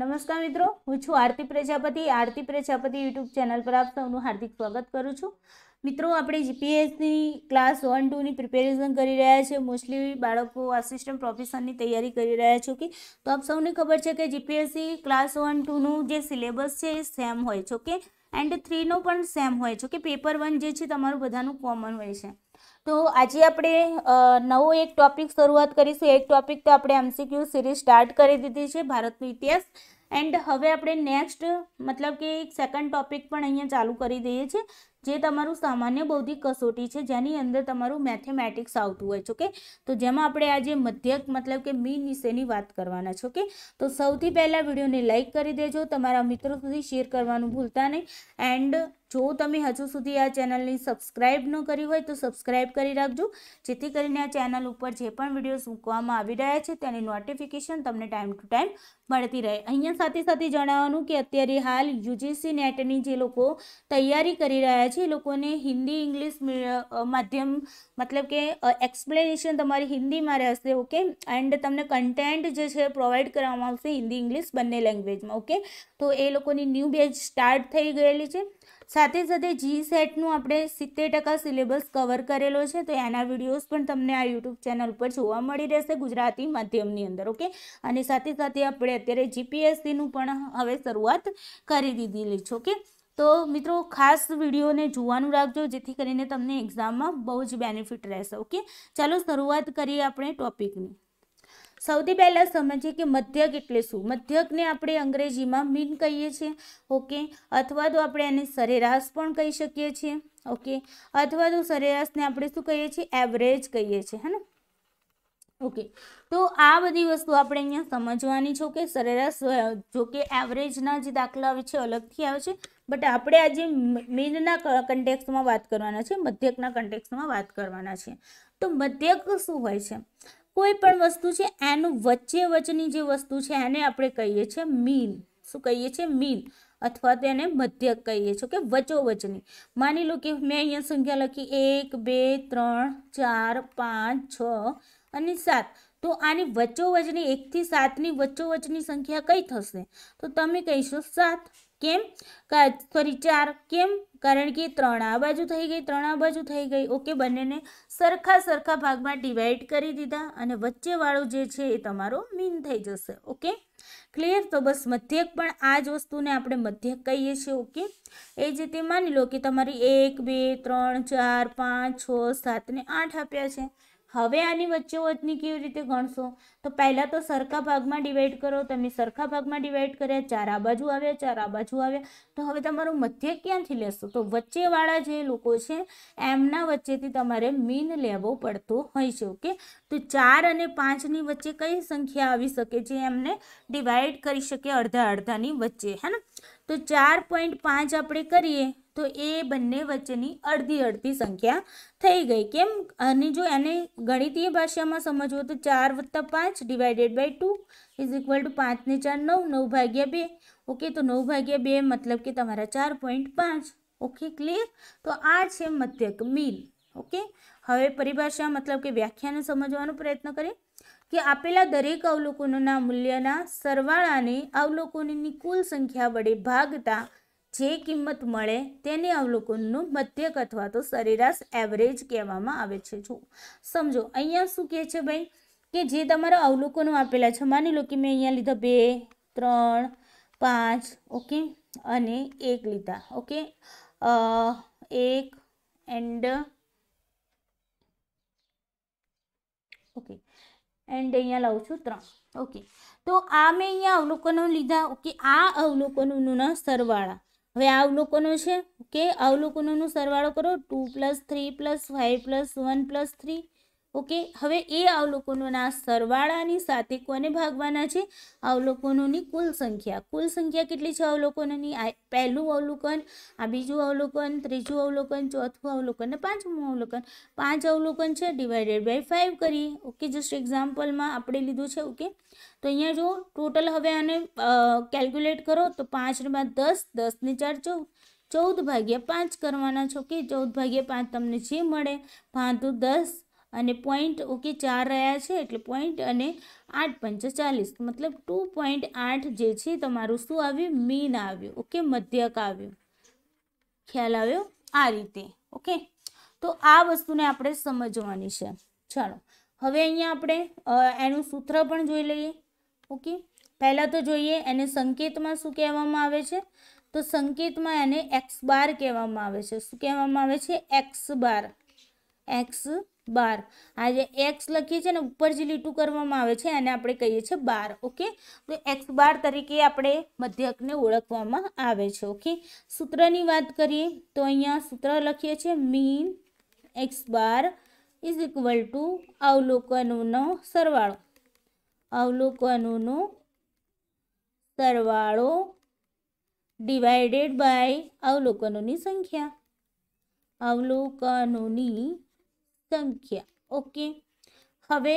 નમસ્કાર મિત્રો હું છું આરતી પ્રજાપતિ આરતી પ્રજાપતિ યુટ્યુબ ચેનલ પર આપ સૌનું હાર્દિક સ્વાગત કરું છું મિત્રો આપણે જીપીએસની ક્લાસ વન ટુની પ્રિપેરેશન કરી રહ્યા છે મોસ્ટલી બાળકો આસિસ્ટન્ટ પ્રોફેસરની તૈયારી કરી રહ્યા છો કે તો આપ સૌને ખબર છે કે જીપીએસસી ક્લાસ વન ટુનું જે સિલેબસ છે એ સેમ હોય છે ઓકે એન્ડ થ્રીનો પણ સેમ હોય છે કે પેપર વન જે છે તમારું બધાનું કોમન હોય છે તો આજે આપણે નવો એક ટોપિક શરૂઆત કરીશું એક ટોપિક તો આપણે एमसीक्यू સિરીઝ સ્ટાર્ટ કરી દીધી છે ભારતનો ઇતિહાસ એન્ડ હવે આપણે નેક્સ્ટ મતલબ કે એક સેકન્ડ ટોપિક પણ અહીંયા ચાલુ કરી દઈએ છે જે તમારું સામાન્ય બૌદ્ધિક કસોટી છે જેની અંદર તમારું મેથેમેટિક્સ આવતું હોય છે ઓકે તો જેમ આપણે આજે મધ્યક મતલબ કે મીન વિશેની વાત કરવાનો છે ઓકે તો સૌથી પહેલા વિડિયોને લાઈક કરી દેજો તમારા મિત્રો સુધી શેર કરવાનું ભૂલતા નહીં એન્ડ જો તમે હજુ સુધી આ ચેનલને સબ્સ્ક્રાઇબ ન કરી હોય તો સબ્સ્ક્રાઇબ કરી રાખજો જેથી કરીને આ ચેનલ ઉપર જે પણ વિડિયો મૂકવામાં આવી રહ્યા છે તેની નોટિફિકેશન તમને ટાઈમ ટુ ટાઈમ મળતી રહે અહિયાં સાથે સાથે જણાવવાનું કે અત્યારે હાલ UGC નેટ ની જે લોકો તૈયારી કરી રહ્યા છે ઈ લોકો ને હિન્દી ઇંગ્લિશ માધ્યમ મતલબ કે એક્સપ્લેનેશન તમારી હિન્દી માં રહેશે ઓકે એન્ડ તમને કન્ટેન્ટ જે છે પ્રોવાઈડ કરવામાં આવશે હિન્દી ઇંગ્લિશ બંને લેંગ્વેજ માં ઓકે તો એ લોકો ની ન્યુ બેચ સ્ટાર્ટ થઈ ગઈેલી છે સાથે સાથે જી સેટ નું આપણે 70% સિલેબસ કવર કરેલો છે તો એના વિડીયોસ પણ તમને આ YouTube ચેનલ ઉપર જોવા મળી રહેશે ગુજરાતી માધ્યમ ની અંદર ઓકે અને સાથે સાથે આપણે અત્યારે GPSC નું પણ હવે શરૂઆત કરી દીધી છે ઓકે તો મિત્રો ખાસ વિડીયોને જોવાનું રાખજો જેથી કરીને તમને એક્ઝામમાં બહુ જ બેનિફિટ રહેશે ઓકે ચાલો શરૂઆત કરીએ આપણે ટોપિકની સૌથી પહેલાં સમજીએ કે મધ્યક એટલે શું મધ્યકને આપણે અંગ્રેજીમાં મીન કહીએ છીએ ઓકે અથવા તો આપણે એને સરેરાશ પણ કહી શકીએ છીએ ઓકે અથવા તો સરેરાશને આપણે શું કહીએ છીએ એવરેજ કહીએ છીએ હે ને ओके तो આ બધી વસ્તુ આપણે અહીંયા સમજવાની છે કે સરેરાશ જો કે એવરેજ ના જ દાખલા છે અલગ થી આવે છે બટ આપણે આ જે મીન ના કન્ટેક્સ્ટમાં વાત કરવાનું છે મધ્યક ના કન્ટેક્સ્ટમાં વાત કરવાનું છે તો મધ્યક શું હોય છે કોઈ પણ વસ્તુ છે એનું વચ્ચે વચની જે વસ્તુ છે એને આપણે કહીએ છીએ મીન શું કહીએ છીએ મીન અથવા તેને મધ્યક કહીએ છીએ કે વચ્ચે વચની માની લો કે મેં અહીંયા સંખ્યા લખી 1 2 3 4 5 6 અને સાત તો આની વચ્ચોવચની એકથી સાતની વચ્ચોવચની સંખ્યા કઈ થશે તો તમે કહીશો સાત કેમ સોરી ચાર કેમ કારણ કે ત્રણ આ બાજુ થઈ ગઈ ત્રણ આ બાજુ થઈ ગઈ ઓકે બંનેને સરખા સરખા ભાગમાં ડિવાઈડ કરી દીધા અને વચ્ચેવાળું જે છે એ તમારો મીન થઈ જશે ઓકે ક્લિયર તો બસ મધ્યક પણ આ જ વસ્તુને આપણે મધ્યક કહીએ છીએ ઓકે એ જ રીતે માની લો કે તમારી એક બે ત્રણ ચાર પાંચ છ સાત ને આઠ આપ્યા છે હવે આની વચ્ચે વચની કેવી રીતે ગણશું તો પહેલા તો સરખા ભાગમાં ડિવાઇડ કરો તમે સરખા ભાગમાં ડિવાઇડ કર્યા ચાર આ બાજુ આવે ચાર આ બાજુ આવે તો હવે તમારો મધ્યક્યાંથી લેશું તો વચ્ચે વાળા જે લુકો છે એમના વચ્ચેથી તમારે મીન લેવો પડતો હૈ જો કે તો 4 અને 5 ની વચ્ચે કઈ સંખ્યા આવી શકે જે એમને ડિવાઇડ કરી શકે અડધા અડધાની વચ્ચે હે ને તો 4.5 આપણે કરીએ तो ए बनने वचनी अर्धी अर्धी संख्या થઈ ગઈ કેમ આની જો આને ગણિતીય ભાષામાં સમજો તો 4 + 5 / 2 = 5 ને 4 9 9 ભાગ્યા 2 ઓકે તો 9 ભાગ્યા 2 મતલબ કે તમાર 4.5 ઓકે ક્લિયર તો આ છે મધ્યક મીન ઓકે હવે પરિભાષા મતલબ કે વ્યાખ્યાને સમજવાનો પ્રયત્ન કરે કે આપેલા દરેક અવલોકનોના મૂલ્યના સરવાળાને અવલોકનોની કુલ સંખ્યા વડે ભાગતા જે કિંમત મળે તેને અવલોકનનું મધ્યક અથવા તો સરેરાશ એવરેજ કહેવામાં આવે છે જો સમજો અહીંયા શું કહે છે ભાઈ કે જે તમારા અવલોકનો આપેલા છે માની લો કે મેં અહીંયા લીધા બે ત્રણ પાંચ ઓકે અને એક લીધા ઓકે એક એન્ડ ઓકે એન્ડ અહીંયા લાવું છું ત્રણ ઓકે તો આ મેં અહીંયા અવલોકનો લીધા ઓકે આ અવલોકનોના સરવાળા હવે આ અવલોકનો છે કે અવલોકનોનો સરવાળો કરો two plus three plus five plus one plus three okay હવે એ અવલોકનોના સરવાળાની સાથે કોને ભાગવાના છે અવલોકનોની કુલ સંખ્યા કુલ સંખ્યા કેટલી છે અવલોકનોની આ પહેલું અવલોકન આ બીજું અવલોકન ત્રીજું અવલોકન ચોથું અવલોકન અને પાંચમું અવલોકન પાંચ અવલોકન છે ડિવાઇડેડ બાય ફાઇવ કરીએ ઓકે જસ્ટ એક્ઝામ્પલમાં આપણે લીધું છે ઓકે તો અહીંયા જો ટોટલ હવે આને કેલ્ક્યુલેટ કરો તો પાંચને બાદ દસ દસને ચાર ચૌદ ચૌદ ભાગ્યા પાંચ કરવાના છો કે ચૌદ ભાગ્યા પાંચ તમને જે મળે ભાંતું દસ અને પોઈન્ટ ઓકે ચાર રહ્યા છે એટલે પોઈન્ટ અને આઠ પંચ ચાલીસ મતલબ ટુ પોઈન્ટ આઠ જે છે તમારું શું આવ્યું મીન આવ્યું ઓકે મધ્યક આવ્યું ખ્યાલ આવ્યો આ રીતે ઓકે તો આ વસ્તુને આપણે સમજવાની છે ચાલો હવે અહીંયા આપણે એનું સૂત્ર પણ જોઈ લઈએ ઓકે પહેલાં તો જોઈએ એને સંકેતમાં શું કહેવામાં આવે છે તો સંકેતમાં એને એક્સ બાર કહેવામાં આવે છે શું કહેવામાં આવે છે એક્સ બાર એક્સ બાર આ જે એક્સ લખીએ છીએ ને ઉપર જે લીટું કરવામાં આવે છે એને આપણે કહીએ છીએ બાર ઓકે તો એક્સ બાર તરીકે આપણે મધ્યકને ઓળખવામાં આવે છે ઓકે સૂત્રની વાત કરીએ તો અહીંયા સૂત્ર લખીએ છીએ mean X bar is equal to અવલોકનોનો સરવાળો અવલોકનોનો સરવાળો ડિવાઈડેડ બાય અવલોકનોની સંખ્યા અવલોકનોની સંખ્યા ઓકે હવે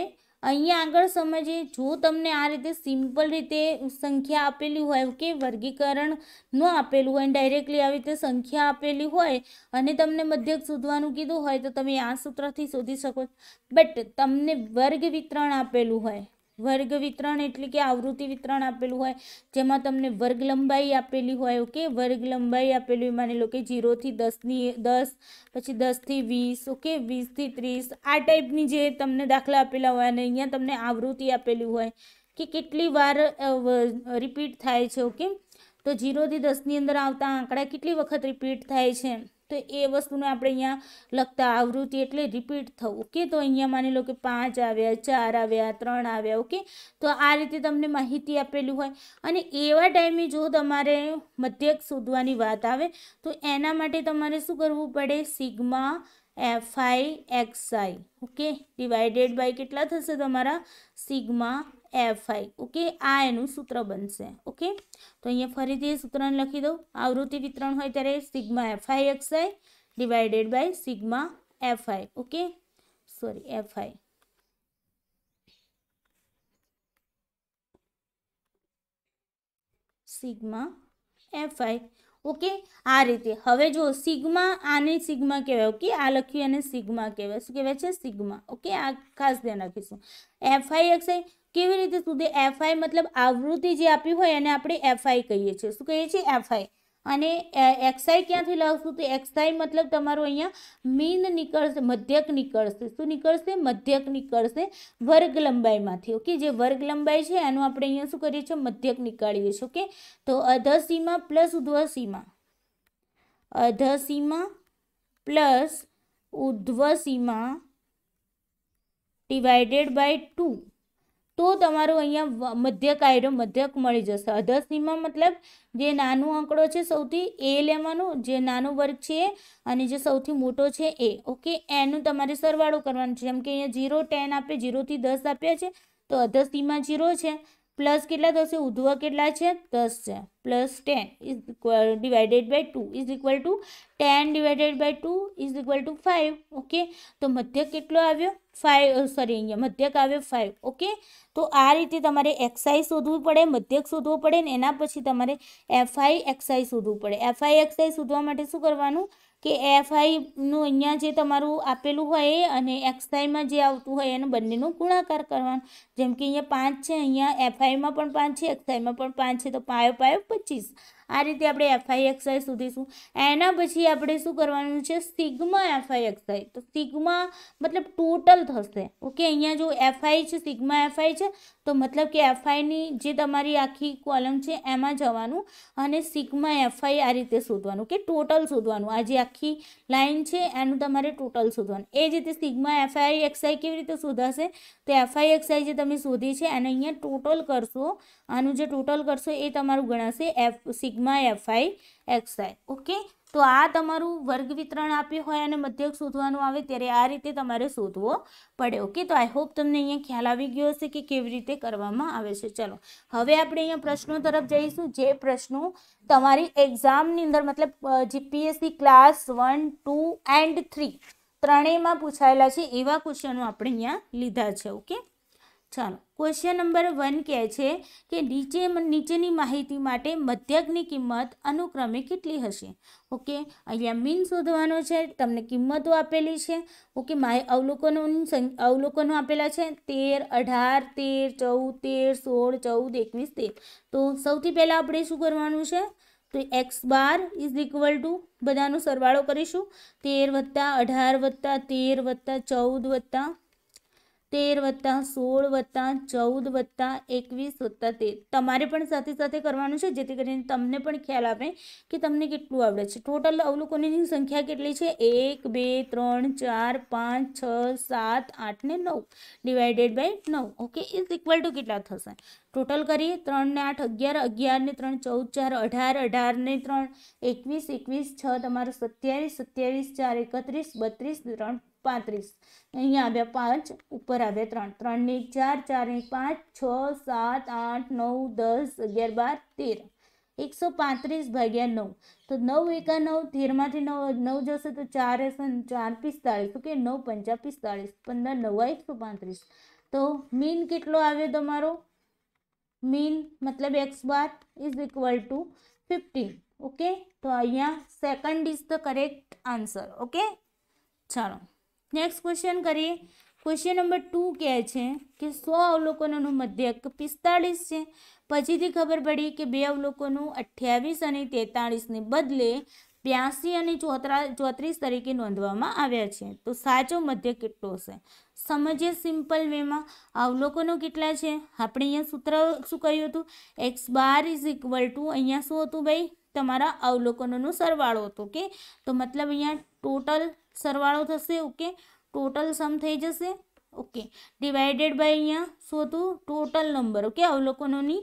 અહીં આગળ સમજી જો તમને આ રીતે સિમ્પલ રીતે સંખ્યા આપેલી હોય કે વર્ગીકરણમાં આપેલું એ ડાયરેક્ટલી આ રીતે સંખ્યા આપેલી હોય અને તમને મધ્યક શોધવાનું કીધું હોય તો તમે આ સૂત્રથી શોધી શકો બટ તમને વર્ગ વિતરણ આપેલું હોય वर्ग वितरण એટલે કે આવૃત્તિ વિતરણ આપેલું હોય જેમાં તમને વર્ગ લંબાઈ આપેલી હોય ઓકે વર્ગ લંબાઈ આપેલી માની લો કે 0 થી 10 ની 10 પછી 10 થી 20 ઓકે 20 થી 30 આ ટાઈપની જે તમે દાખલો આપેલા હોય અને અહીંયા તમને આવૃત્તિ આપેલું હોય કે કેટલી વાર રિપીટ થાય છે ઓકે તો 0 થી 10 ની અંદર આવતા આંકડા કેટલી વખત રિપીટ થાય છે તો એ વસ્તુને આપણે અહીંયા લગતા આવૃત્તિ એટલે રિપીટ થ ઓકે તો અહીંયા માની લો કે 5 આવે 4 આવે 3 આવે ઓકે તો આ રીતે તમને માહિતી અપેલું હોય અને એવા ટાઈમે જો તમારે મધ્યક શોધવાની વાત આવે તો એના માટે તમારે શું કરવું પડે sigma fi X I okay divided by કેટલા થશે તમારું સિગ્મા एफ आई ओके आ सूत्र बन सके तो अँ फरी सूत्र लखी दू आवृत्ति वितरण हो तरह sigma F I x I divided by sigma F I okay sorry F I sigma F I okay आ रीते हम जो सीग्मा आने सीग्मा कहवा ओके आ लखी सीग्मा कहवा शू कहवा सीग्मा ओके आ खास ध्यान रखीशू एफ आई एक्स आई કેવી રીતે સુધી એફઆઈ મતલબ આવૃત્તિ જે આપી હોય એને આપણે એફઆઈ કહીએ છીએ શું કહીએ છીએ એફઆઈ અને એક્સઆઈ ક્યાંથી લાવશું તો એક્સઆઈ મતલબ તમારું અહીંયા મીન નીકળશે મધ્યક નીકળશે શું નીકળશે મધ્યક નીકળશે વર્ગ લંબાઈમાંથી ઓકે જે વર્ગ લંબાઈ છે એનું આપણે અહીંયા શું કરીએ છીએ મધ્યક નીકાળીએ છીએ ઓકે તો અધસીમા પ્લસ ઉધ્વસીમા અધસીમા પ્લસ ઉધ્વસીમા ડિવાઇડેડ બાય ટુ તો તમારું અહીંયા મધ્યકાયરો મધ્યક મળી જશે અધર સીમા મતલબ જે નાનો આંકડો છે સૌથી એ લેવાનો જે નાનો વર્ગ છે એ અને જે સૌથી મોટો છે એ ઓકે એ નું તમારે સરવાળો કરવાનો છે જેમ કે અહીંયા 0 10 આપેલ 0 થી 10 આપ્યા છે તો અધર સીમા 0 છે પ્લસ કેટલા થશે ઉધ્વ કેટલા છે 10 છે પ્લસ 10 =/ 2 = 10 / 2 = 5 ઓકે તો મધ્યક કેટલો આવ્યો fi सॉरी ये मध्यक आवे fi ओके तो आ ರೀತಿ તમારે xi સુધવું પડે મધ્યક સુધવું પડે ને એના પછી તમારે fi xi સુધવું પડે fi xi સુધવા માટે શું કરવાનું કે fi નું અહીંયા જે તમારું આપેલું હોય એ અને xi માં જે આવતું હોય એનો બંનેનો ગુણાકાર કરવાનો જેમ કે અહીંયા 5 છે અહીંયા fi માં પણ 5 છે xi માં પણ 5 છે તો 5 * 5 = 25 આ રીતે આપણે FIXI સુધી સુધીશું એના પછી આપણે શું કરવાનું છે સિગ્મા FIXI તો સિગ્મા મતલબ ટોટલ થશે ઓકે અહીંયા જો FI છે સિગ્મા FI છે તો મતલબ કે FI ની જે તમારી આખી કોલમ છે એમાં જવાનું અને સિગ્મા FI આ રીતે શોધવાનું કે ટોટલ શોધવાનું આ જે આખી લાઈન છે એનું તમારે ટોટલ શોધવાનું એ જ રીતે સિગ્મા FIXI કેવી રીતે શોધાશે તો FIXI જે તમે સુધી છે અને અહીંયા ટોટલ કરશો આનું જે ટોટલ કરશો એ તમારું ગણાશે F sigma F I I okay તો આ તમારું વર્ગ વિતરણ આપ્યું હોય અને મધ્યક શોધવાનું આવે ત્યારે આ રીતે તમારે શોધવો પડે ઓકે તો આઈ હોપ તમને અહીંયા ખ્યાલ આવી ગયો હશે કે કેવી રીતે કરવામાં આવે છે ચલો હવે આપણે અહીંયા પ્રશ્નો તરફ જઈશું જે પ્રશ્નો તમારી એક્ઝામની અંદર મતલબ GPSC class one two and three ત્રણેયમાં પૂછાયેલા છે એવા ક્વેશ્ચનો આપણે અહીંયા લીધા છે ઓકે ચાલો ક્વેશ્ચન નંબર વન કહે છે કે નીચે નીચેની માહિતી માટે મધ્યકની કિંમત અનુક્રમે કેટલી હશે ઓકે અહીંયા મીન શોધવાનો છે તમને કિંમતો આપેલી છે ઓકે માહિ અવલોકનો અવલોકનો આપેલા છે તેર અઢાર તેર ચૌદ તેર સોળ ચૌદ એકવીસ તેર તો સૌથી પહેલાં આપણે શું કરવાનું છે તો X bar is equal to બધાનો સરવાળો કરીશું તેર વત્તા અઢાર વત્તા તેર વત્તા ચૌદ વત્તા तेर सोल वत्ता चौदह वत्ता एकवीस वत्ता करवा है जी तमने ख्याल आपे कि तमने के टोटल अवलोक संख्या के लिए एक बे त्र चार पांच छ सात आठ ने नौ डिवाइडेड बाय नौ ओके इज इक्वल टू के टोटल करिए त्र ने आठ अगियार अगियार ने तरह चौदह चार अठार अठार ने तरह एक सत्यावीस सत्यावीस चार एकत्र बतरीस तरह अँ पांच उपर आए त्र त्र चार चार एक छ सात आठ नौ दस अगर बार तेर एक सौ पत्रीस भाग्या नौ तो नौ एका नौ तेर मे नौ जैसे तो चार चार पिस्तालीस ओके नौ पंचा पिस्तालीस पंदर नवा एक सौ पत्रीस तो मीन के मीन मतलब X bar is equal to fifteen okay तो uh second is the correct answer okay चलो નેક્સ્ટ ક્વેશ્ચન કરી ક્વેશ્ચન નંબર 2 કે છે કે 100 અવલોકનોનો મધ્યક 45 છે પછીની ખબર પડી કે બે અવલોકનો 28 અને 43 ને બદલે 82 અને 34 તરીકે નોંધવામાં આવ્યા છે તો સાચો મધ્યક કેટલો હશે સમજીએ સિમ્પલ વેમાં અવલોકનો કેટલા છે આપણે અહીં સૂત્ર શું કહીયું હતું x બાર = ટુ અહીંયા 100 હતું ભાઈ તમારો અવલોકનોનો સરવાળો હતો કે તો મતલબ અહીંયા ટોટલ સરવાળો થશે ઓકે ટોટલ સમ થઈ જશે ઓકે ડિવાઇડેડ બાય અહીંયા શું હતું ટોટલ નંબર ઓકે અવલોકનોની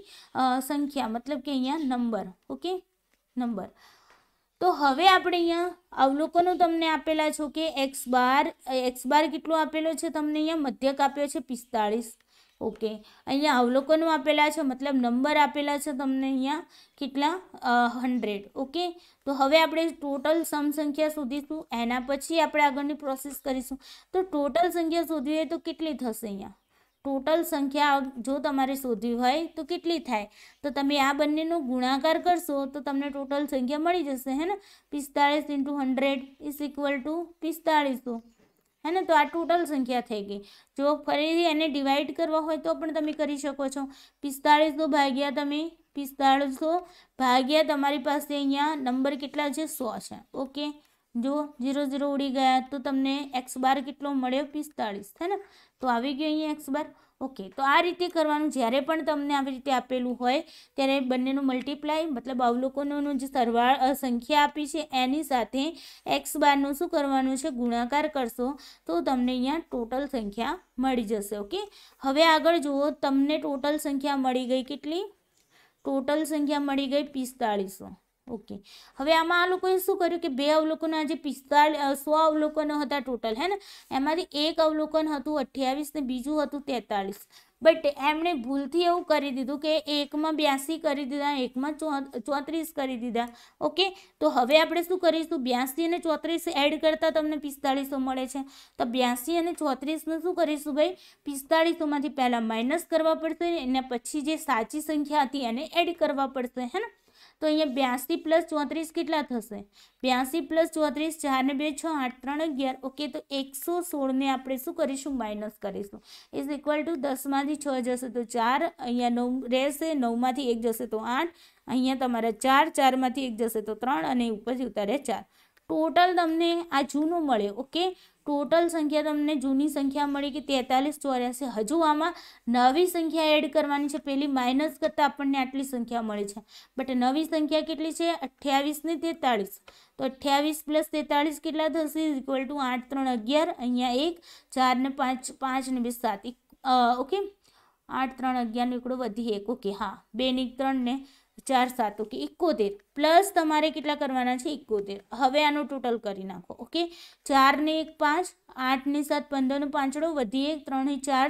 સંખ્યા મતલબ કે અહીંયા નંબર ઓકે નંબર તો હવે આપણે અહીંયા અવલોકનો તમને આપેલા છો કે એક્સ બાર એક્સ બાર કેટલો આપેલો છે તમને અહીંયા મધ્યક આપ્યો છે પિસ્તાળીસ ओके અહિયાં અવલોકનો આપેલા છે મતલબ નંબર આપેલા છે તમને અહીંયા કેટલા 100 ઓકે તો હવે આપણે ટોટલ સમ સંખ્યા સુધીશું એના પછી આપણે આગળની પ્રોસેસ કરીશું તો ટોટલ સંખ્યા સુધી તો કેટલી થશે અહીંયા ટોટલ સંખ્યા જો તમારી સુધી હોય તો કેટલી થાય તો તમે આ બંનેનો ગુણાકાર કરશો તો તમને ટોટલ સંખ્યા મળી જશે હે ને 45 * 100 = 4500 है ना तो आ टोटल संख्या થઈ ગઈ જો ફરેલી અને ડિવાઇડ કરવા હોય તો પણ તમે કરી શકો છો 45 ને ભાગ્યા તમે 450 ભાગ્યા તમારી પાસે અહીંયા નંબર કેટલા છે 100 છે ઓકે જો 0 0 ઉડી ગયા તો તમને x બાર કેટલો મળ્યો 45 હે ને તો આવી ગઈ અહીંયા x બાર ઓકે તો આ રીતે કરવાનું જ્યારે પણ તમને આવી રીતે આપેલું હોય ત્યારે બંનેનું મલ્ટીપ્લાય મતલબ અવલોકનોનો જે સરવાળ સંખ્યા આપી છે એની સાથે એક્સ બારનું શું કરવાનું છે ગુણાકાર કરશો તો તમને અહીંયા ટોટલ સંખ્યા મળી જશે ઓકે હવે આગળ જુઓ તમને ટોટલ સંખ્યા મળી ગઈ કેટલી ટોટલ સંખ્યા મળી ગઈ પિસ્તાળીસો ओके હવે આમાં આ લોકોએ શું કર્યું કે બે અવલોકનો આજે 450 અવલોકનો હતા ટોટલ હે ને એમારી એક અવલોકન હતું 28 ને બીજું હતું 43 બટ એમણે ભૂલથી એવું કરી દીધું કે એકમાં 82 કરી દીધા એકમાં 34 કરી દીધા ઓકે તો હવે આપણે શું કરીશું 82 ને 34 એડ કરતા તમને 450 મળે છે તો 82 અને 34 નું શું કરીશું ભાઈ 450 માંથી પહેલા માઈનસ કરવા પડશે અને પછી જે સાચી સંખ્યા હતી એને એડ કરવા પડશે હે ને તો અહિયા 82 + 34 કેટલા થશે 82 + 34 4 ને 2 6 8 3 11 ઓકે તો 116 ને આપણે શું કરીશું માઈનસ કરીશું ઇઝ ઇક્વલ ટુ 10 માંથી 6 જશે તો 4 અહિયા 9 રે સે 9 માંથી 1 જશે તો 8 અહિયા તમારું 4 4 માંથી 1 જશે તો 3 અને ઉપર જ ઉતારે 4 टोटल तमने आ जूनों मे ओके टोटल संख्या तमने जूनी संख्या मे कि तेतालीस चौरासी हजू आम नवी संख्या एड करवा पेली माइनस करता अपन ने आटली संख्या मे बट नवी संख्या के अठावीस ने तेतालीस तो अठयास प्लस तेतालीस के इक्वल टू आठ तरह अगियार अँ एक चार ने पांच पांच ने बे सात ओके आठ तरह अगियारू एक ओके हाँ बे तरह ने ચાર સાત ઓકે એકોતેર પ્લસ તમારે કેટલા કરવાના છે એકોતેર હવે આનું ટોટલ કરી નાખો ઓકે ચારને એક પાંચ આઠને સાત પંદરનો પાંચડો વધી એક ત્રણની ચાર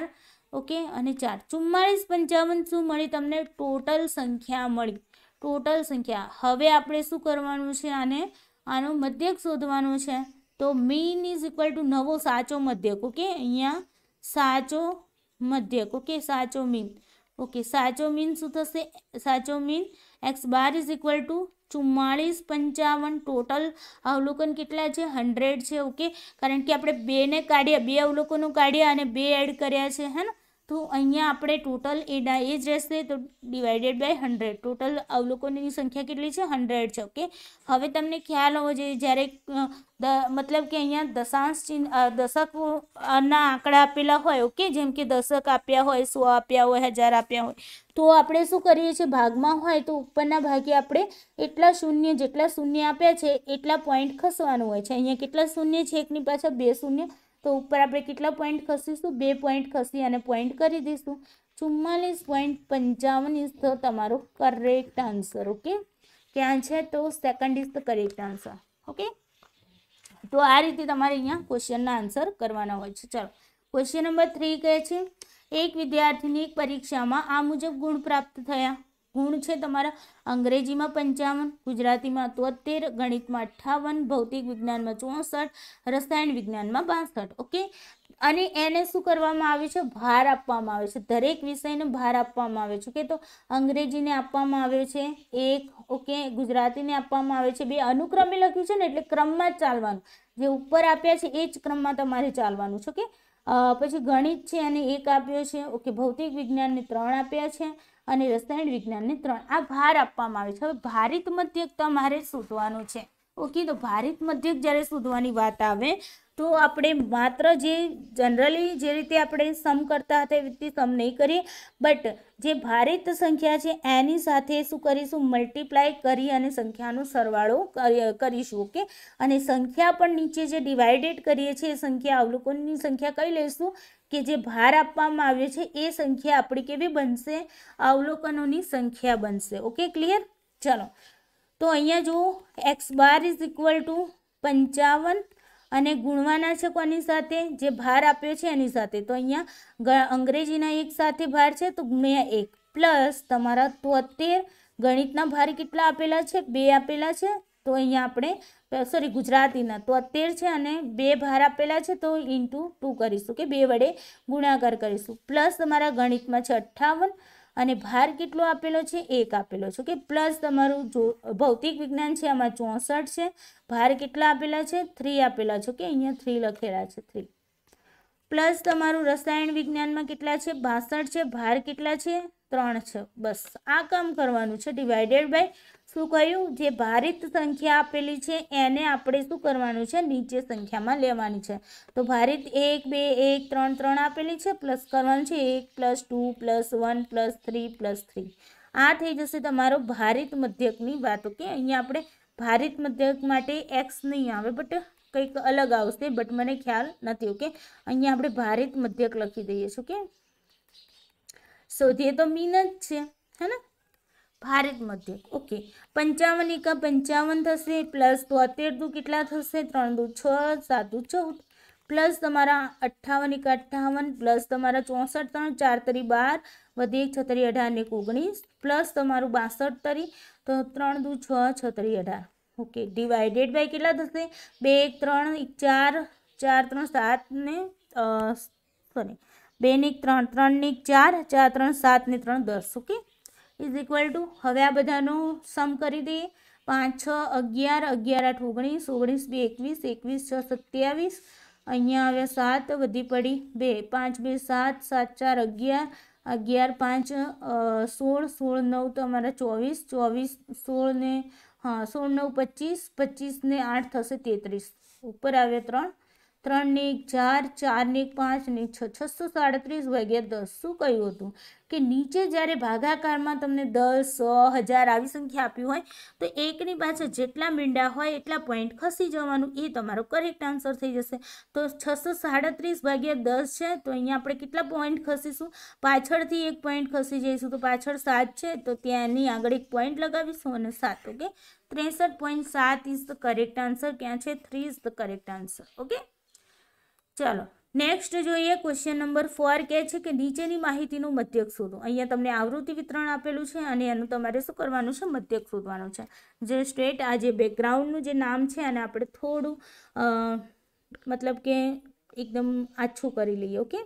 ઓકે અને ચાર ચુમ્માળીસ પંચાવન શું મળી તમને ટોટલ સંખ્યા મળી ટોટલ સંખ્યા હવે આપણે શું કરવાનું છે આને આનો મધ્યક શોધવાનો છે તો મીન ઇઝ ઇક્વલ ટુ નવો સાચો મધ્યક ઓકે અહીંયા સાચો મધ્યક ઓકે સાચો મીન ઓકે સાચો મીન શું થશે સાચો mean X bar is equal to ચુમ્માળીસ પંચાવન ટોટલ અવલોકન કેટલા છે હન્ડ્રેડ છે ઓકે કારણ કે આપણે બેને કાઢ્યા બે અવલોકનો કાઢ્યા અને બે એડ કર્યા છે હે ને તો અહિયા આપણે ટોટલ એ ડા એજ હશે તો ડિવાઇડેડ બાય 100 ટોટલ અવલોકનની સંખ્યા કેટલી છે 100 છે ઓકે હવે તમને ખ્યાલ હોવો જોઈએ જ્યારે મતલબ કે અહિયા દશાંશ દશક ના આંકડા આપેલા હોય ઓકે જેમ કે દશક આપ્યા હોય સો આપ્યા હોય હજાર આપ્યા હોય તો આપણે શું કરીએ છે ભાગમાં હોય તો ઉપરના ભાગી આપણે એટલા શૂન્ય જેટલા શૂન્ય આપ્યા છે એટલા પોઈન્ટ ખસવાનું હોય છે અહિયા કેટલા શૂન્ય છે એક ની પાછળ બે શૂન્ય તો ઉપર આપણે કેટલા પોઈન્ટ કસીશું 2 પોઈન્ટ કસી અને પોઈન્ટ કરી દીશું 44.55 ઇસ તો તમારો करेक्ट આન્સર ઓકે કે આ છે તો સેકન્ડ ઇસ તો करेक्ट આન્સર ઓકે તો આ રીતે તમારે અહીંયા ક્વેશ્ચન ના આન્સર કરવાનો હોય છે ચાલો ક્વેશ્ચન નંબર 3 કયા છે એક વિદ્યાર્થીની પરીક્ષામાં આ મુજબ ગુણ પ્રાપ્ત થયા कोण छे तमारा अंग्रेजी માં 55 ગુજરાતી માં 72 ગણિત માં 58 ભૌતિક વિજ્ઞાન માં 64 રસાયણ વિજ્ઞાન માં 62 ઓકે અને એને શું કરવાનું આવે છે ભાર આપવાનું આવે છે દરેક વિષયને ભાર આપવાનું આવે છે કે તો અંગ્રેજીને આપવાનું આવે છે એક ઓકે ગુજરાતીને આપવાનું આવે છે બે અનુક્રમે લખ્યું છે ને એટલે ક્રમમાં ચાલવાનું જે ઉપર આપ્યા છે એ જ ક્રમમાં તમારે ચાલવાનું છે ઓકે પછી ગણિત છે અને એક આપ્યો છે ઓકે ભૌતિક વિજ્ઞાનને ત્રણ આપ્યા છે અને રસાયણ વિજ્ઞાનને 3 આ ભાર આપવામાં આવે છે હવે ભારિત મધ્યક તમારે શોધવાનો છે ઓકે તો ભારિત મધ્યક જ્યારે શોધવાની વાત આવે તો આપણે માત્ર જે જનરલી જે રીતે આપણે સમ કરતા હતા એની સમ નહીં કરીએ બટ જે ભારિત સંખ્યા છે એની સાથે શું કરીશું મલ્ટીપ્લાય કરી અને સંખ્યાનો સરવાળો કરીશું ઓકે અને સંખ્યા પણ નીચે જે ડિવાઇડેડ કરીએ છીએ એ સંખ્યા અવલોકનની સંખ્યા કઈ લેશું કે જે ભાર આપવામાં આવ્યો છે એ સંખ્યા આપણે કેવી બનશે અવલોકનોની સંખ્યા બનશે ઓકે ક્લિયર ચલો તો અહીંયા જો x બાર = 55 અને ગુણવાના છે કોની સાથે જે ભાર આપ્યો છે એની સાથે તો અહીંયા અંગ્રેજીના એક સાથે ભાર છે તો મે 1 + તમારું 72 ગણિતનો ભાર કેટલા આપેલા છે 2 આપેલા છે તો અહીંયા આપણે સોરી ગુજરાતીના તો તેર છે અને બે ભાર આપેલા છે તો ઇન્ટુ ટુ કરીશું કે બે વડે ગુણાકાર કરીશું પ્લસ તમારા ગણિતમાં છે અઠ્ઠાવન અને ભાર કેટલો આપેલો છે એક આપેલો છે કે પ્લસ તમારું જો ભૌતિક વિજ્ઞાન છે આમાં ચોસઠ છે ભાર કેટલા આપેલા છે થ્રી આપેલા છે કે અહીંયા થ્રી લખેલા છે થ્રી પ્લસ તમારું રસાયણ વિજ્ઞાનમાં કેટલા છે બાસઠ છે ભાર કેટલા છે ત્રણ છે બસ આ કામ કરવાનું છે ડિવાઇડેડ બાય કયું કયું જે ભારિત સંખ્યા આપેલી છે એને આપણે શું કરવાનું છે નીચે સંખ્યામાં લેવાની છે તો ભારિત 1 2 1 3 3 આપેલી છે પ્લસ કરવાનો છે 1 + 2 + 1 + 3 + 3 આ થઈ જશે તમારો ભારિત મધ્યકની વાત તો કે અહીંયા આપણે ભારિત મધ્યક માટે x નહીં આવે બટ કઈક અલગ આવશે બટ મને ખ્યાલ નથી ઓકે અહીંયા આપણે ભારિત મધ્યક લખી દઈએ છે ઓકે સો દે તો મીનટ છે હે ને भारत मध्य ओके पंचावन एक पंचावन थे प्लस तोतेर दू के थे त्र दू छू चौद प्लस तरा अठावन एक अठावन प्लस तरा चौसठ तरह चार तरी बार वे एक छतरी अठार एक ओगनीस प्लस तरू बासठ तरी तो त्र दू छतरी अठार ओके डिवाइडेड बाय के बे एक त्र एक चार चार तर सात ने सॉरी बे ने एक त्र त्र एक चार चार त्र सात ने तर दस ओके = હવે આ બધાનો સમ કરી દી 5 6 11 11 8 19 19 21 21 6 27 અહીંયા હવે 7 વધી પડી બે 5 બે 7 7 4 11 11 5 16 16 9 તો અમાર 24 24 16 ને 16 9 25 25 ને 8 થશે 33 ઉપર આવે 3 3 * 4 4 * 5 * 6 637 / 10 સુ કહીયો તો કે નીચે જારે ભાગાકાર માં તમને 10 6000 આવી સંખ્યા આપ્યું હોય તો 1 ની પાછળ જેટલા મીંડા હોય એટલા પોઈન્ટ ખસી જવાનું એ તમારો કરેક્ટ આન્સર થઈ જશે તો 637 / 10 છે તો અહીંયા આપણે કેટલા પોઈન્ટ ખસીશું પાછળથી એક પોઈન્ટ ખસી જઈશું તો પાછળ 7 છે તો ત્યાં એની આગળ એક પોઈન્ટ લગાવીશું અને 7 okay 63.7 is the correct answer કે્યાં છે 3 is the correct answer okay ચાલો નેક્સ્ટ જોઈએ ક્વેશ્ચન નંબર ફોર કહે છે કે નીચેની માહિતીનું મધ્યક શોધો અહીંયા તમને આવૃત્તિ વિતરણ આપેલું છે અને એનું તમારે શું કરવાનું છે મધ્યક શોધવાનું છે જે સ્ટ્રેટ આ જે બેકગ્રાઉન્ડનું જે નામ છે અને આપણે થોડું મતલબ કે એકદમ આછું કરી લઈએ ઓકે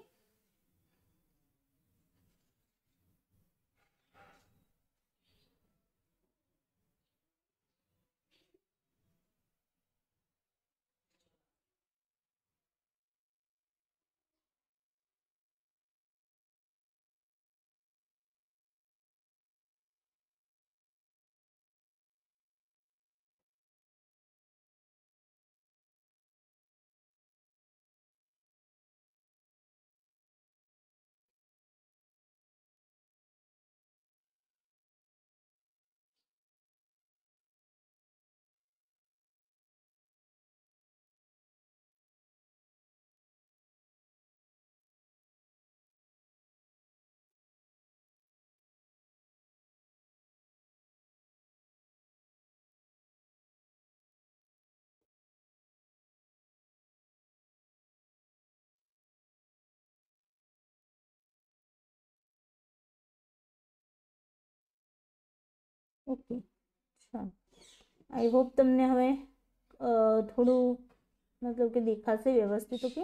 ઓકે ચાલો આઈ હોપ તમને હવે થોડું મતલબ કે દેખાશે વ્યવસ્થિત ઓકે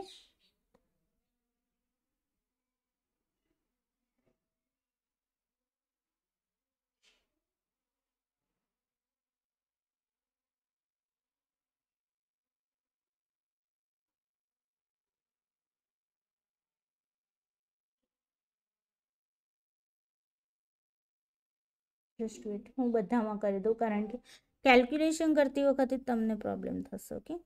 જસ્ટ વેટ હું બધામાં કરી દઉં કારણ કે કેલ્ક્યુલેશન કરતી વખતે તમને પ્રોબ્લેમ થશે okay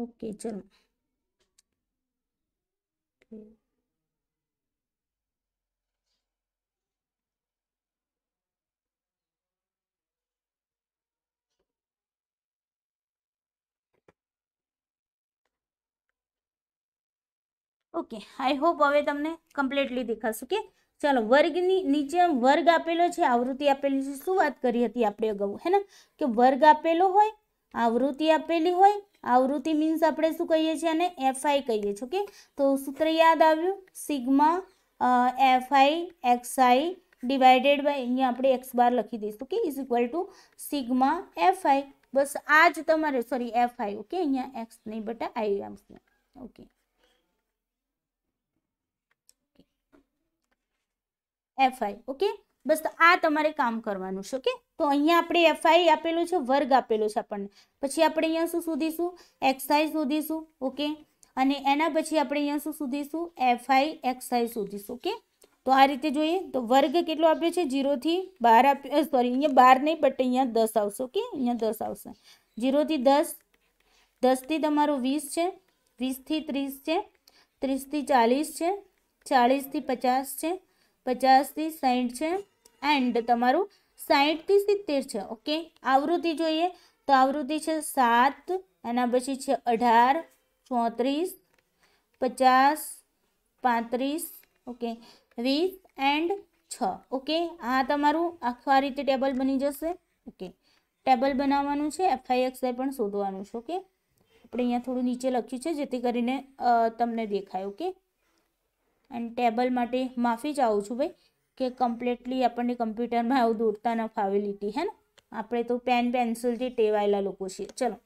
okay kitchen okay I hope अवे तुमने कंप्लीटली દેખાસ ઓકે ચાલો વર્ગ નીચે વર્ગ આપેલા છે આવૃત્તિ આપેલી છે શું વાત કરી હતી આપણે આગળ હું હે ને કે વર્ગ આપેલા હોય આવૃત્તિ આપેલી હોય આવૃત્તિ મીન્સ આપણે શું કહીએ છીએ અને એફઆઈ કહીએ છીએ ઓકે તો સૂત્ર યાદ આવ્યું sigma f i x i divided by અહીંયા આપણે એક્સ બાર લખી દઈશું okay is equal to sigma f i બસ આ જ તમારે સોરી એફઆઈ ઓકે અહીંયા એક્સ નહીં બટા આઈ એમ્સ ઓકે એફઆઈ ઓકે બસ આ તમારે કામ કરવાનું છે ઓકે તો અહીંયા આપડે fi આપેલું છે વર્ગ આપેલું છે આપણને પછી આપણે અહીંયા શું સુધી સુ એક્સરસાઈઝ સુધી સુ ઓકે અને એના પછી આપણે અહીંયા શું સુધી સુ fi એક્સરસાઈઝ સુધી સુ ઓકે તો આ રીતે જોઈએ તો વર્ગ કેટલો આપ્યો છે 0 થી 12 સોરી અહીંયા 12 નહીં બટ અહીંયા 10 આવશે ઓકે અહીંયા 10 આવશે 0 થી 10 10 થી તમારો 20 છે 20 થી 30 છે 30 થી 40 છે 40 થી 50 છે 50 થી 60 છે એન્ડ તમારો સાહીઠથી સિત્તેર છે ઓકે આવૃત્તિ જોઈએ તો આવૃત્તિ છે સાત એના પછી છે અઢાર ચોત્રીસ પચાસ પાંત્રીસ ઓકે વીસ એન્ડ છ ઓકે આ તમારું આખું આ રીતે ટેબલ બની જશે ઓકે ટેબલ બનાવવાનું છે એફઆઈએક્સઆઈ પણ શોધવાનું છે ઓકે આપણે અહીંયા થોડું નીચે લખ્યું છે જેથી કરીને તમને દેખાય ઓકે એન્ડ ટેબલ માટે માફી ચાહું છું ભાઈ કે કમ્પ્લીટલી આપણે કમ્પ્યુટર માં આવું દોરતા ન ફાવેલીટી હે ને આપણે તો પેન પેન્સિલ થી ટેવાયેલા લોકો છીએ ચલો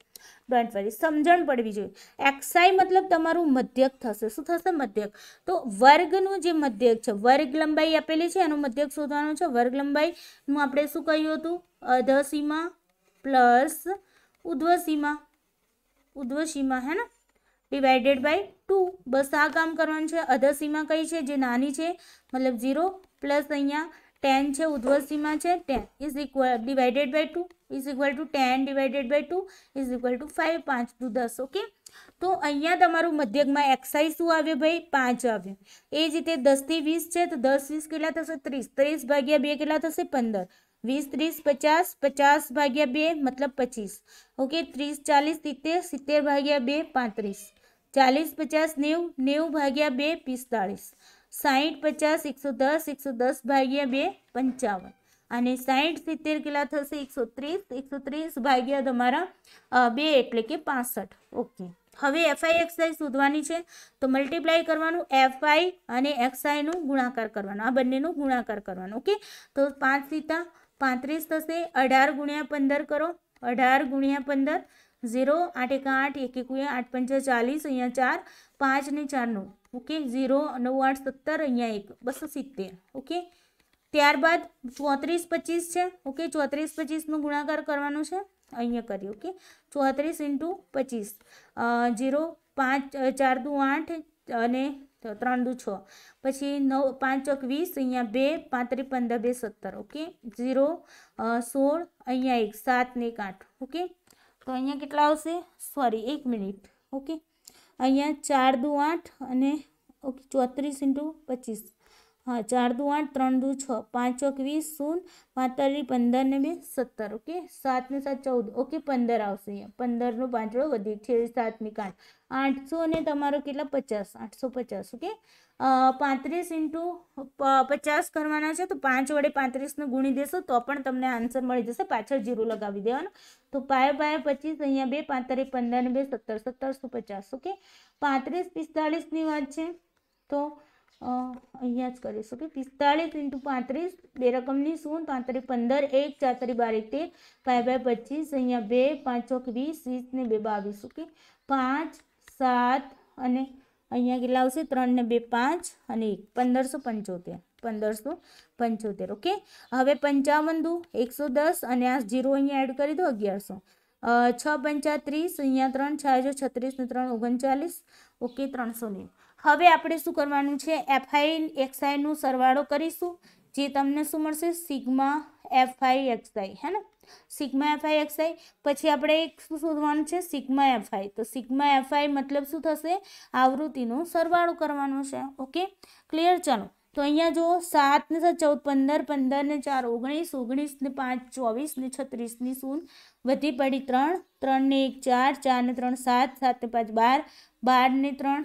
ડોન્ટ વરી સમજણ પડવી જોઈએ xi મતલબ તમારું મધ્યક થશે શું થશે મધ્યક તો વર્ગ નું જે મધ્યક છે વર્ગ લંબાઈ આપેલી છે એનો મધ્યક શોધવાનો છે વર્ગ લંબાઈ નું આપણે શું કહ્યું હતું અધર સીમા + ઉધ્વ સીમા ઉધ્વ સીમા હે ને divided by 2 बस આ કામ કરવાનું છે અંદર સીમા કઈ છે જે નાની છે મતલબ 0 + અહીંયા 10 છે ઉધ્વ સીમા છે 10 = divided by 2 = 10 divided by 2 = 5 5 2 10 okay તો અહીંયા તમારું મધ્યગમ એક્સરસાઈઝ ઊાવે ભાઈ 5 આવ્યો એ જ રીતે 10 થી 20 છે તો 10 20 કેટલા થશે 30 30 ભાગ્યા 2 કેટલા થશે 15 20 30 50 50 ભાગ્યા 2 મતલબ 25 ઓકે 30 40 70 70 ભાગ્યા 2 35 ચાલીસ પચાસ નેવું નેવું ભાગ્યા બે પિસ્તાળીસ સાહીઠ પચાસ એકસો દસ એકસો દસ ભાગ્યા બે પંચાવન અને સાહીઠ સિત્તેર કેટલા થશે એકસો ત્રીસ એકસો ત્રીસ ભાગ્યા તમારા બે એટલે કે પાસઠ ઓકે હવે એફઆઈ એક્સઆઈ શોધવાની છે તો મલ્ટીપ્લાય કરવાનું એફઆઈ અને એક્સઆઈનું ગુણાકાર કરવાનો આ બંનેનું ગુણાકાર કરવાનો ઓકે તો પાંચ સીતા પાંત્રીસ થશે અઢાર ગુણ્યા પંદર કરો અઢાર ગુણ્યા પંદર 088128540 અહીંયા 4 5 ને 4 નો ઓકે 09817 અહીંયા 1 270 ઓકે ત્યારબાદ 3425 છે ઓકે 3425 નો ગુણાકાર કરવાનો છે અહીંયા કરી ઓકે 34 * 25 0 5 4 2 8 અને 3 2 6 પછી 9 * 5 = 20 અહીંયા 2 3 5 15 2 70 ઓકે 0 16 અહીંયા 1 7 ને 8 ઓકે तो अँ के सॉरी एक मिनिट ओके अँ चार दू आठ अने चौतरीस इंटू पचीस हां 428 326 5 * 20 0 53 15 * 2 17 ओके 7 * 7 14 ओके 15 आओ से 15 નો 5 વડે વધે 37 7 નકા 800 ને તમારો કેટલા 50 850 ઓકે 35 * 50 કરવાના છે તો 5 વડે 35 ને ગુણી દેજો તો પણ તમને આન્સર મળી જશે પાછળ ઝીરો લગાવી દેવાનું તો 5 * 5 25 અહીંયા 2 53 15 * 2 17 1750 ઓકે 35 45 ની વાત છે તો અહિયાં જ કરીશું કે 45 * 35 બે રકમની શૂન તાંતરી 15 1 43 12 13 55 25 અહિયાં 2 5 * 20 20 ને 222 ઓકે 5 7 અને અહિયાં કેટલા આવશે 3 ને 2 5 અને 1 1575 1575 ઓકે હવે 55 2 110 અને આ ઝીરો અહિયાં એડ કરી તો 1100 અ 6 35 અહિયાં 3 6 36 ને 339 ઓકે 300 ને હવે આપણે શું કરવાનું છે fi xi નો સરવાળો કરીશું જે તમને સુમરસે સિગ્મા fi xi હે ને સિગ્મા fi xi પછી આપણે એક શું કરવાનું છે સિગ્મા fi તો સિગ્મા fi મતલબ શું થશે આવૃત્તિનો સરવાળો કરવાનો છે ઓકે ક્લિયર છેનો તો અહીંયા જો 7 ને 14 15 15 ને 4 19 19 ને 5 24 ને 36 ની 0 વધી પડી 3 3 ને 1 4 4 ને 3 7 7 ને 5 12 12 ને 3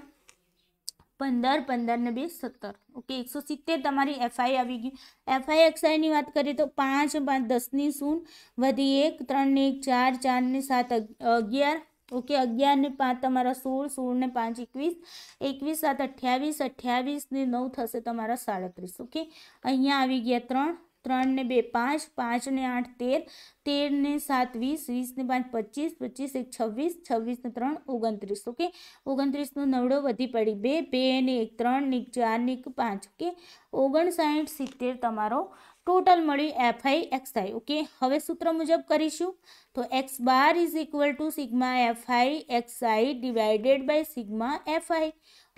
पंदर पंदर ने बे सत्तर ओके एक सौ सीतेर तारी एफ आई आई गई एफ आई एक्स आई बात करिए तो पांच पांच दस शून्य वी एक ने एक चार चार ने सात अगियार ओके अगियार ने पांच तरह सोल सोल ने पांच एक एक सात अठयावीस अठयावीस ने नौ थे तरह साड़ीस ओके अँ गया तरह 3 ने 2 5 5 ने 8 13 13 ने 7 20 20 ने 5 25 25 एक 26 26 ने 3 29 ओके 29 નું નવડો વધી પડી 2 2 અને 1 3 4 5 કે 59 70 તમારો ટોટલ મળ્યો fi xi ओके હવે સૂત્ર મુજબ કરીશું તો x બાર = Σ fi xi / Σ fi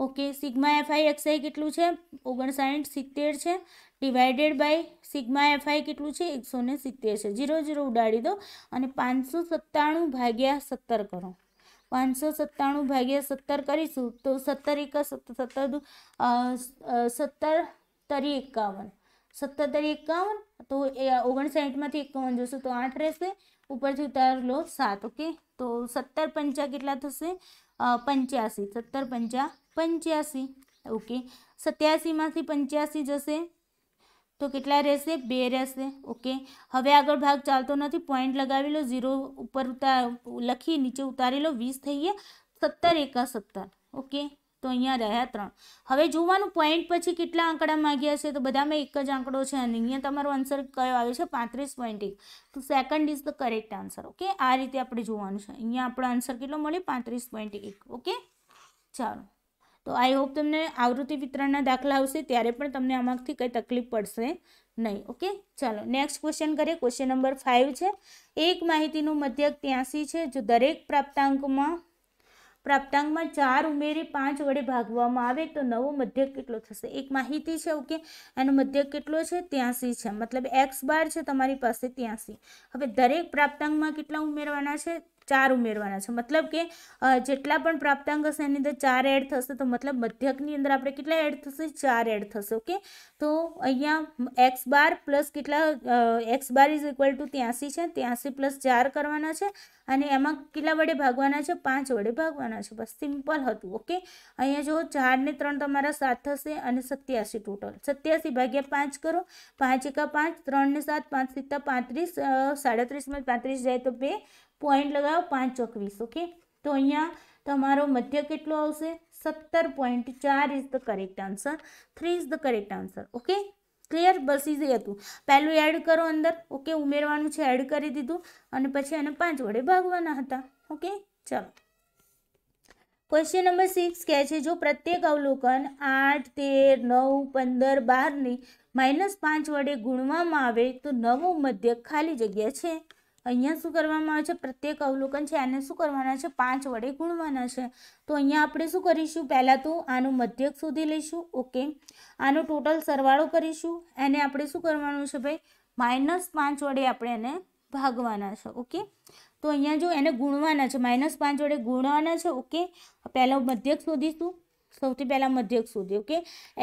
okay Σ fi xi કેટલું છે 59 70 છે divided by sigma F i के एक सौ सीतेर से जीरो जीरो उड़ाड़ी दो पाँच सौ सत्ताणु भाग्या सत्तर करो पाँच सौ सत्ताणु भाग्या सत्तर करीशू तो सत्तर एक सत्तर सत्तर तरी एक सत्तर तरी एकावन तो ओगन साइठ में एकवन जो तो आठ रहते ऊपर से उतार लो सात ओके तो सत्तर पंचा के पंचासी सत्तर पंचा पंचासी ओके सत्याशी में पंचासी जैसे तो कितना रहसे 2 रहसे ओके હવે આગળ ભાગ ચાલતો નથી પોઈન્ટ લગાવી લો 0 ઉપર ઉત લખી નીચે ઉતારી લો 20 થઈએ 70 એકા 70 ઓકે તો અહીંયા રહ્યા 3 હવે જોવાનું પોઈન્ટ પછી કેટલા આંકડા માંગ્યા છે તો બધામાં એક જ આંકડો છે અને અહીંયા તમારો આન્સર કયો આવે છે 35.1 તો second is the correct answer okay આ રીતે આપણે જોવાનું છે અહીંયા આપણો આન્સર કેટલો મળ્યો 35.1 ઓકે ચાલો तो आई होप तुमने आवृत्ति वितरण दाखला हूँ तेरे पर तमने आम कई तकलीफ पड़ से नहीं ओके चलो नेक्स्ट क्वेश्चन करिए क्वेश्चन नंबर फाइव है एक महिती मध्यक त्यासी है जो दरेक प्राप्तांक में प्राप्तांक में चार उमरी पांच वे भागवा तो नवो मध्यक के एक महिती है ओके एनु मध्य के त्यासी है मतलब एक्स बार त्यासी हम दरेक प्राप्तांक में के उमरवा है 4 ઉંમર વાળા છે મતલબ કે જેટલા પણ પ્રાપ્તાંગસ અહીંયા 4 એડ થશે તો મતલબ મધ્યક ની અંદર આપણે કેટલા એડ થશે 4 એડ થશે ઓકે તો અહીંયા x બાર + કેટલા x બાર = 83 છે 83 + 4 કરવાનો છે અને એમાં કેટલા વડે ભાગવાના છે 5 વડે ભાગવાના છે બસ સિમ્પલ હતું ઓકે અહીંયા જો 4 ને 3 તમારા સાત થશે અને 87 ટોટલ 87 ભાગ્યા 5 કરો 5 * 1 = 5 3 ને 7 5 * 7 = 35 37 માંથી 35 જાય તો બે પોઈન્ટ લગાવ 5 * 4 = 20 ઓકે તો અહીંયા તમારો મધ્ય કેટલો આવશે 17.4 is the correct answer 3 is the correct answer okay clear બસ ઇઝેય આતું પહેલું એડ કરો અંદર ઓકે ઉમેરવાનું છે એડ કરી દીધું અને પછી એને 5 વડે ભાગવાના હતા ઓકે ચલો ક્વેશ્ચન નંબર 6 કે છે જો প্রত্যেক અવલોકન 8 13 9 15 12 ને -5 વડે ગુણવામાં આવે તો નવો મધ્ય ખાલી જગ્યા છે અહીંયા શું કરવામાં આવે છે પ્રત્યેક અવલોકન છે એને શું કરવાના છે પાંચ વડે ગુણવાના છે તો અહીંયા આપણે શું કરીશું પહેલાં તો આનું મધ્યક શોધી લઈશું ઓકે આનો ટોટલ સરવાળો કરીશું એને આપણે શું કરવાનું છે ભાઈ માઇનસ પાંચ વડે આપણે એને ભાગવાના છે ઓકે તો અહીંયા જો એને ગુણવાના છે માઇનસ પાંચ વડે ગુણવાના છે ઓકે પહેલાં મધ્યક શોધીશું સૌથી પહેલાં મધ્યક સુધી okay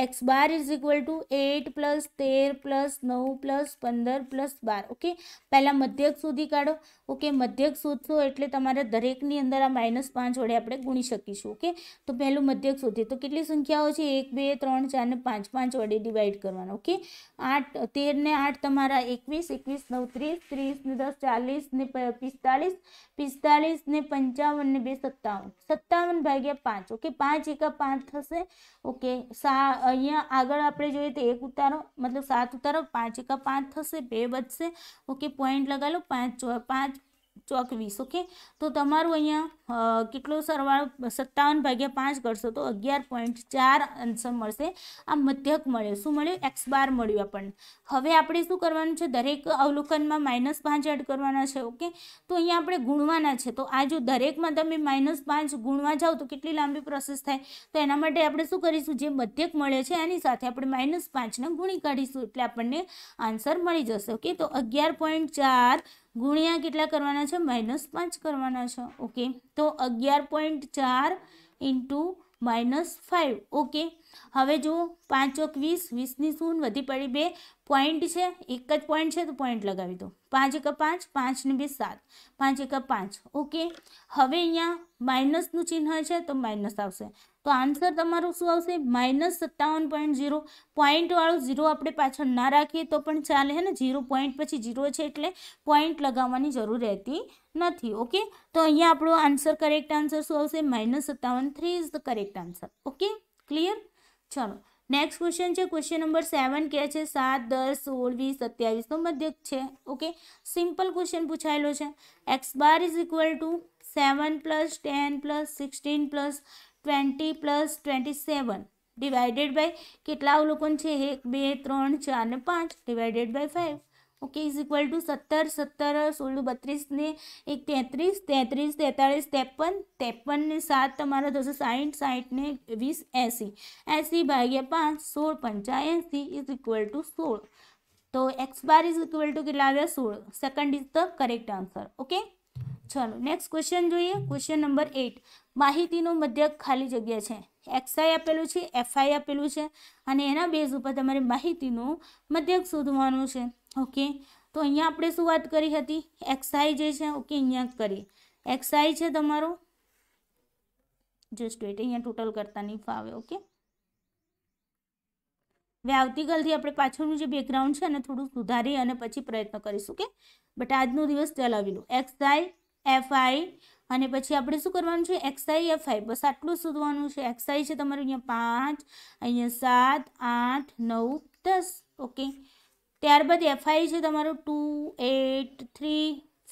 x bar is equal to eight plus તેર પ્લસ નવ પ્લસ પંદર પ્લસ બાર ઓકે પહેલાં મધ્યક સુધી કાઢો ઓકે મધ્યક શોધશો એટલે તમારે દરેકની અંદર આ માઇનસ પાંચ વડે આપણે ગુણી શકીશું ઓકે તો પહેલું મધ્યક સુધી તો કેટલી સંખ્યાઓ છે એક બે ત્રણ ચાર ને પાંચ પાંચ વડે ડિવાઈડ કરવાનો ઓકે આઠ તેર ને આઠ તમારા એકવીસ એકવીસ નવ ત્રીસ ત્રીસ ને દસ ચાલીસ ને પિસ્તાલીસ પિસ્તાલીસ ને પંચાવન ને બે સત્તાવન સત્તાવન ભાગ્યા પાંચ ઓકે પાંચ એકા પાંચ થશે ઓકે સા અહિયા આગળ આપણે જોઈએ તો એક ઉતારો મતલબ સાત ઉતારો પાંચ એકા પાંચ થશે બે વધશે ઓકે પોઈન્ટ લગા લો પાંચ પાંચ તો આ કે વી ઓકે તો તમારું અહીંયા કેટલો સરવાળો 57 ભાગ્યા 5 કરશો તો 11.4 આન્સર મળશે આ મધ્યક મળ્યો શું મળ્યો x બાર મળ્યો આપણને હવે આપણે શું કરવાનું છે દરેક અવલોકનમાં માઈનસ 5 એડ કરવાના છે ઓકે તો અહીંયા આપણે ગુણવાના છે તો આ જો દરેકમાં તમે માઈનસ 5 ગુણવા જાવ તો કેટલી લાંબી પ્રોસેસ થાય તો એના માટે આપણે શું કરીશું જે મધ્યક મળ્યો છે એની સાથે આપણે માઈનસ 5 ને ગુણી કાઢીશું એટલે આપણને આન્સર મળી જશે ઓકે તો 11.4 ગુણિયા કેટલા કરવાનો છે માઈનસ 5 કરવાનો છે ઓકે તો 11.4 * -5 ઓકે હવે જો 5 * 20 20 ની 0 વધી પડી બે પોઈન્ટ છે એક જ પોઈન્ટ છે તો પોઈન્ટ લગાવી દો 5 * 1 = 5 5 * 2 = 7 5 * 1 = 5 ઓકે હવે અહીંયા માઈનસ નું ચિહ્ન છે તો માઈનસ આવશે તો આન્સર તમારું શું આવશે -57.0 પોઈન્ટ વાળું 0 આપણે પાછળ ના રાખી તો પણ ચાલે હે ને 0 પોઈન્ટ પછી 0 છે એટલે પોઈન્ટ લગાવવાની જરૂર રહેતી નથી ઓકે તો અહીંયા આપણો આન્સર करेक्ट આન્સર શું આવશે -57 3 is the correct answer okay clear ચલો નેક્સ્ટ ક્વેશ્ચન છે ક્વેશ્ચન નંબર 7 કે છે 7 10 16 20 27 નો મધ્યક છે ઓકે સિમ્પલ ક્વેશ્ચન પૂછાયેલો છે x bar = 7 + 10 + 16 + twenty plus twenty seven divided by के अवलोकन है एक बे त्र चार पांच divided by five okay is equal to सत्तर सत्तर सोलह बत्रीस ने एक तैतरीस तैतरीस तेतालीस तेपन तेपन ने सात तरह दो सौ साठ साठ ने वीस एसी एसी भाग्य पांच सोल पंचा एसी इज इक्वल टू सोल तो x bar is equal to के आया सोल second is the correct answer okay चलो नेक्स्ट क्वेश्चन जो है क्वेश्चन नंबर एट માહિતીનો મધ્યક ખાલી જગ્યા છે xi આપેલું છે fi આપેલું છે અને એના બેઝ ઉપર તમારે માહિતીનો મધ્યક શોધવાનો છે ઓકે તો અહીંયા આપણે શું વાત કરી હતી xi જે છે ઓકે અહીંયા કરી xi છે તમારો જોસ્ટ વે અહીંયા ટોટલ કરતા નિભાવે ઓકે વ્યવક્તિગતથી આપણે પાછળનું જે બેકગ્રાઉન્ડ છે અને થોડું સુધારી અને પછી પ્રયત્ન કરીશું કે બટ આજનો દિવસ ચલાવી લઉ xi fi અને પછી આપણે શું કરવાનું છે xi f5 બસ આટલું સુધવાનું છે xi છે તમારો અહીંયા 5 અહીંયા 7 8 9 10 ઓકે ત્યાર પછી fi છે તમારો 2 8 3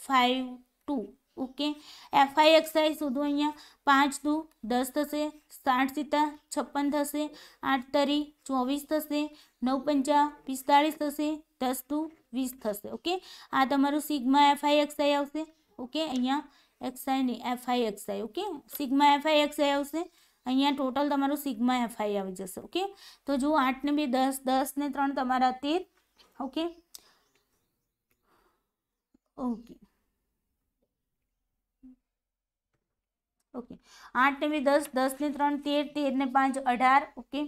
5 2 ઓકે fi xi સુધવું અહીંયા 5 * 2 10 થશે 60 થી 56 થશે 8 * 3 24 થશે 9 * 5 45 થશે 10 * 2 20 થશે ઓકે આ તમારો સિગ્મા fi xi આવશે ઓકે અહીંયા एक्स आई नहीं f I x i okay sigma F I x i उसे अँ टोटल तमु सीग्मा एफ आई आई जैसे ओके तो जो आठ ने बी दस दस ने त्रा तीर ओके ओके ओके आठ ने बी दस दस ने त्रेर तेर ने पांच अठार ओके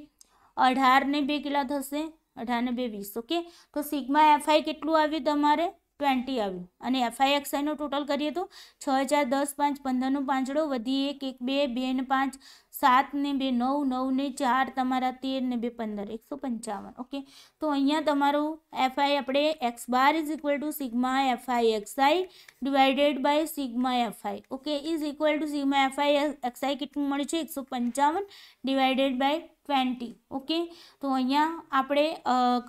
अठार ने बे के अठार ने बे वीस ओके तो सीग्मा एफ आई के तमारे? ટ્વેન્ટી આવ્યું અને એફઆઈ એક્સઆઈનો ટોટલ કરીએ તો છ હજાર દસ પાંચ પંદરનું પાંચડો વધી એક એક બે બેન પાંચ 7 9 9 4 તમાર 13 9 2 15 155 ઓકે તો અહીંયા તમારો fi આપણે x બાર = sigma fi xi / sigma fi okay = sigma fi xi કીટ મળ્યો છે 155 / 20 ઓકે તો અહીંયા આપણે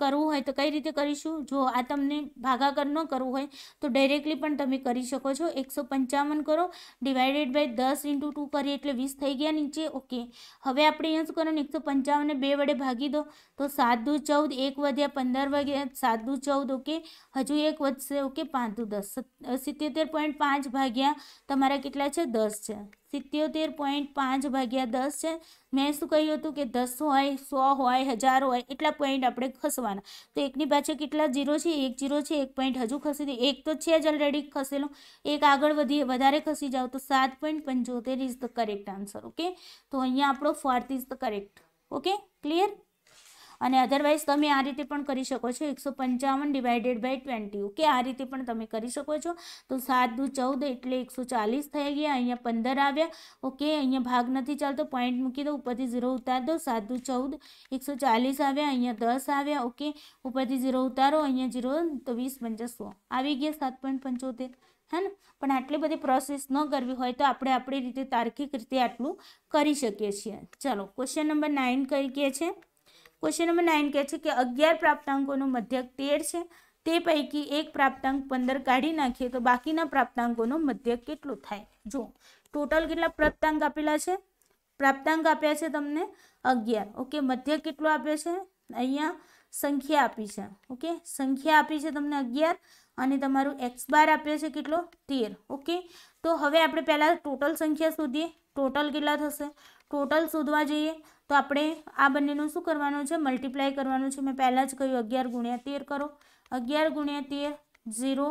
કરવું હોય તો કઈ રીતે કરીશું જો આ તમને ભાગાકારનો કરવો હોય તો ડાયરેક્ટલી પણ તમે કરી શકો છો 155 કરો / 10 * 2 કરી એટલે 20 થઈ ગયા નીચે ओके अब अपने आंसर को 155 ने 2 વડે ભાગી દો તો 72 14 1 વાગે 15 વાગે 72 14 ઓકે હજુ 1 વડે ઓકે 52 10 77.5 ભાગ્યા તમારું કેટલા છે 10 છે 77.5 भागया 10 छे मैं यूं कहियो तो के 100 आए 100 होए 1000 होए इतना पॉइंट આપણે ખસવાના તો એક ની પાછે કેટલા ઝીરો છે એક ઝીરો છે એક પોઈન્ટ હજુ ખસી દે એક તો છે જ ઓલરેડી ખસેલો એક આગળ વધી વધારે ખસી जाओ तो 7.75 ઇસ તો કરેક્ટ આન્સર ઓકે તો અહીંયા આપણો 43 તો કરેક્ટ ઓકે ક્લિયર અને અધરવાઇઝ તમે આ રીતે પણ કરી શકો છો એકસો પંચાવન ડિવાઇડેડ બાય ટ્વેન્ટી ઓકે આ રીતે પણ તમે કરી શકો છો તો સાત દુ ચૌદ એટલે એકસો ચાલીસ થઈ ગયા અહીંયા પંદર આવ્યા ઓકે અહીંયા ભાગ નથી ચાલતો પોઈન્ટ મૂકી દો ઉપરથી ઝીરો ઉતાર દો સાત દુ ચૌદ એકસો ચાલીસ આવ્યા અહીંયા દસ આવ્યા ઓકે ઉપરથી ઝીરો ઉતારો અહીંયા ઝીરો તો વીસ સો આવી ગયા સાત પોઈન્ટ પંચોતેર હે ને પણ આટલી બધી પ્રોસેસ ન કરવી હોય તો આપણે આપણી રીતે તાર્કિક રીતે આટલું કરી શકીએ છીએ ચલો ક્વેશ્ચન નંબર નાઇન કરીએ છે ક્વેશ્ચન નંબર 9 કે છે કે 11 પ્રાપ્તાંકોનો મધ્યક 13 છે તે પૈકી એક પ્રાપ્તાંક 15 કાઢી નાખીએ તો બાકીના પ્રાપ્તાંકોનો મધ્યક કેટલો થાય જો ટોટલ કેટલા પ્રાપ્તાંક આપેલા છે પ્રાપ્તાંક આપ્યા છે તમને 11 ઓકે મધ્યક કેટલો આપ્યો છે અહીંયા સંખ્યા આપી છે ઓકે સંખ્યા આપી છે તમને 11 અને તમારું x બાર આપેલું છે કેટલો 13 ઓકે તો હવે આપણે પહેલા ટોટલ સંખ્યા સુધી ટોટલ કેટલા થશે ટોટલ શોધવા જઈએ તો આપણે આ બંનેનું શું કરવાનું છે મલ્ટીપ્લાય કરવાનું છે મેં પહેલાં જ કહ્યું અગિયાર ગુણ્યા તેર કરો અગિયાર ગુણ્યા તેર ઝીરો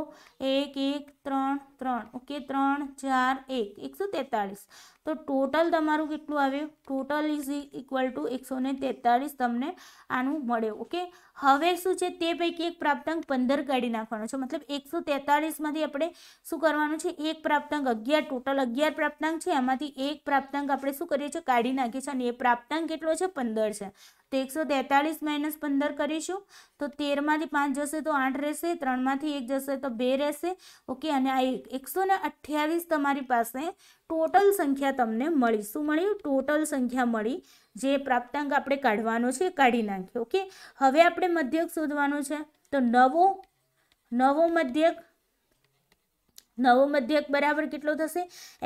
એક એક ત્રણ ત્રણ ઓકે ત્રણ ચાર એક એકસો તેતાળીસ તો ટોટલ તમારું કેટલું આવ્યું ટોટલ ઇઝ ઇક્વલ ટુ એકસો તેતાળીસ તમને આનું મળે ઓકે હવે શું છે તે પૈકી એક પ્રાપ્તાંક પંદર કાઢી નાખવાનો છે મતલબ એકસો તેતાળીસમાંથી આપણે શું કરવાનું છે એક પ્રાપ્તાંક અગિયાર ટોટલ અગિયાર પ્રાપ્તાંક છે એમાંથી એક પ્રાપ્તાંક આપણે શું કરીએ છીએ કાઢી નાખીએ છીએ અને એ પ્રાપ્તાંક કેટલો છે પંદર છે તો એકસો તેતાળીસ માઇનસ પંદર કરીશું તો તેરમાંથી પાંચ જશે તો આઠ રહેશે ત્રણમાંથી એક જશે તો બે રહેશે ઓકે અને આ એકસો અઠ્યાવીસ તમારી પાસે ટોટલ સંખ્યા તમને મળી શું મળ્યું ટોટલ સંખ્યા મળી જે પ્રાપ્તાંક આપણે કાઢવાનો છે કાઢી નાખ્યો ઓકે હવે આપણે મધ્યક શોધવાનો છે તો નવો નવો મધ્યક નવો મધ્યક બરાબર કેટલો થશે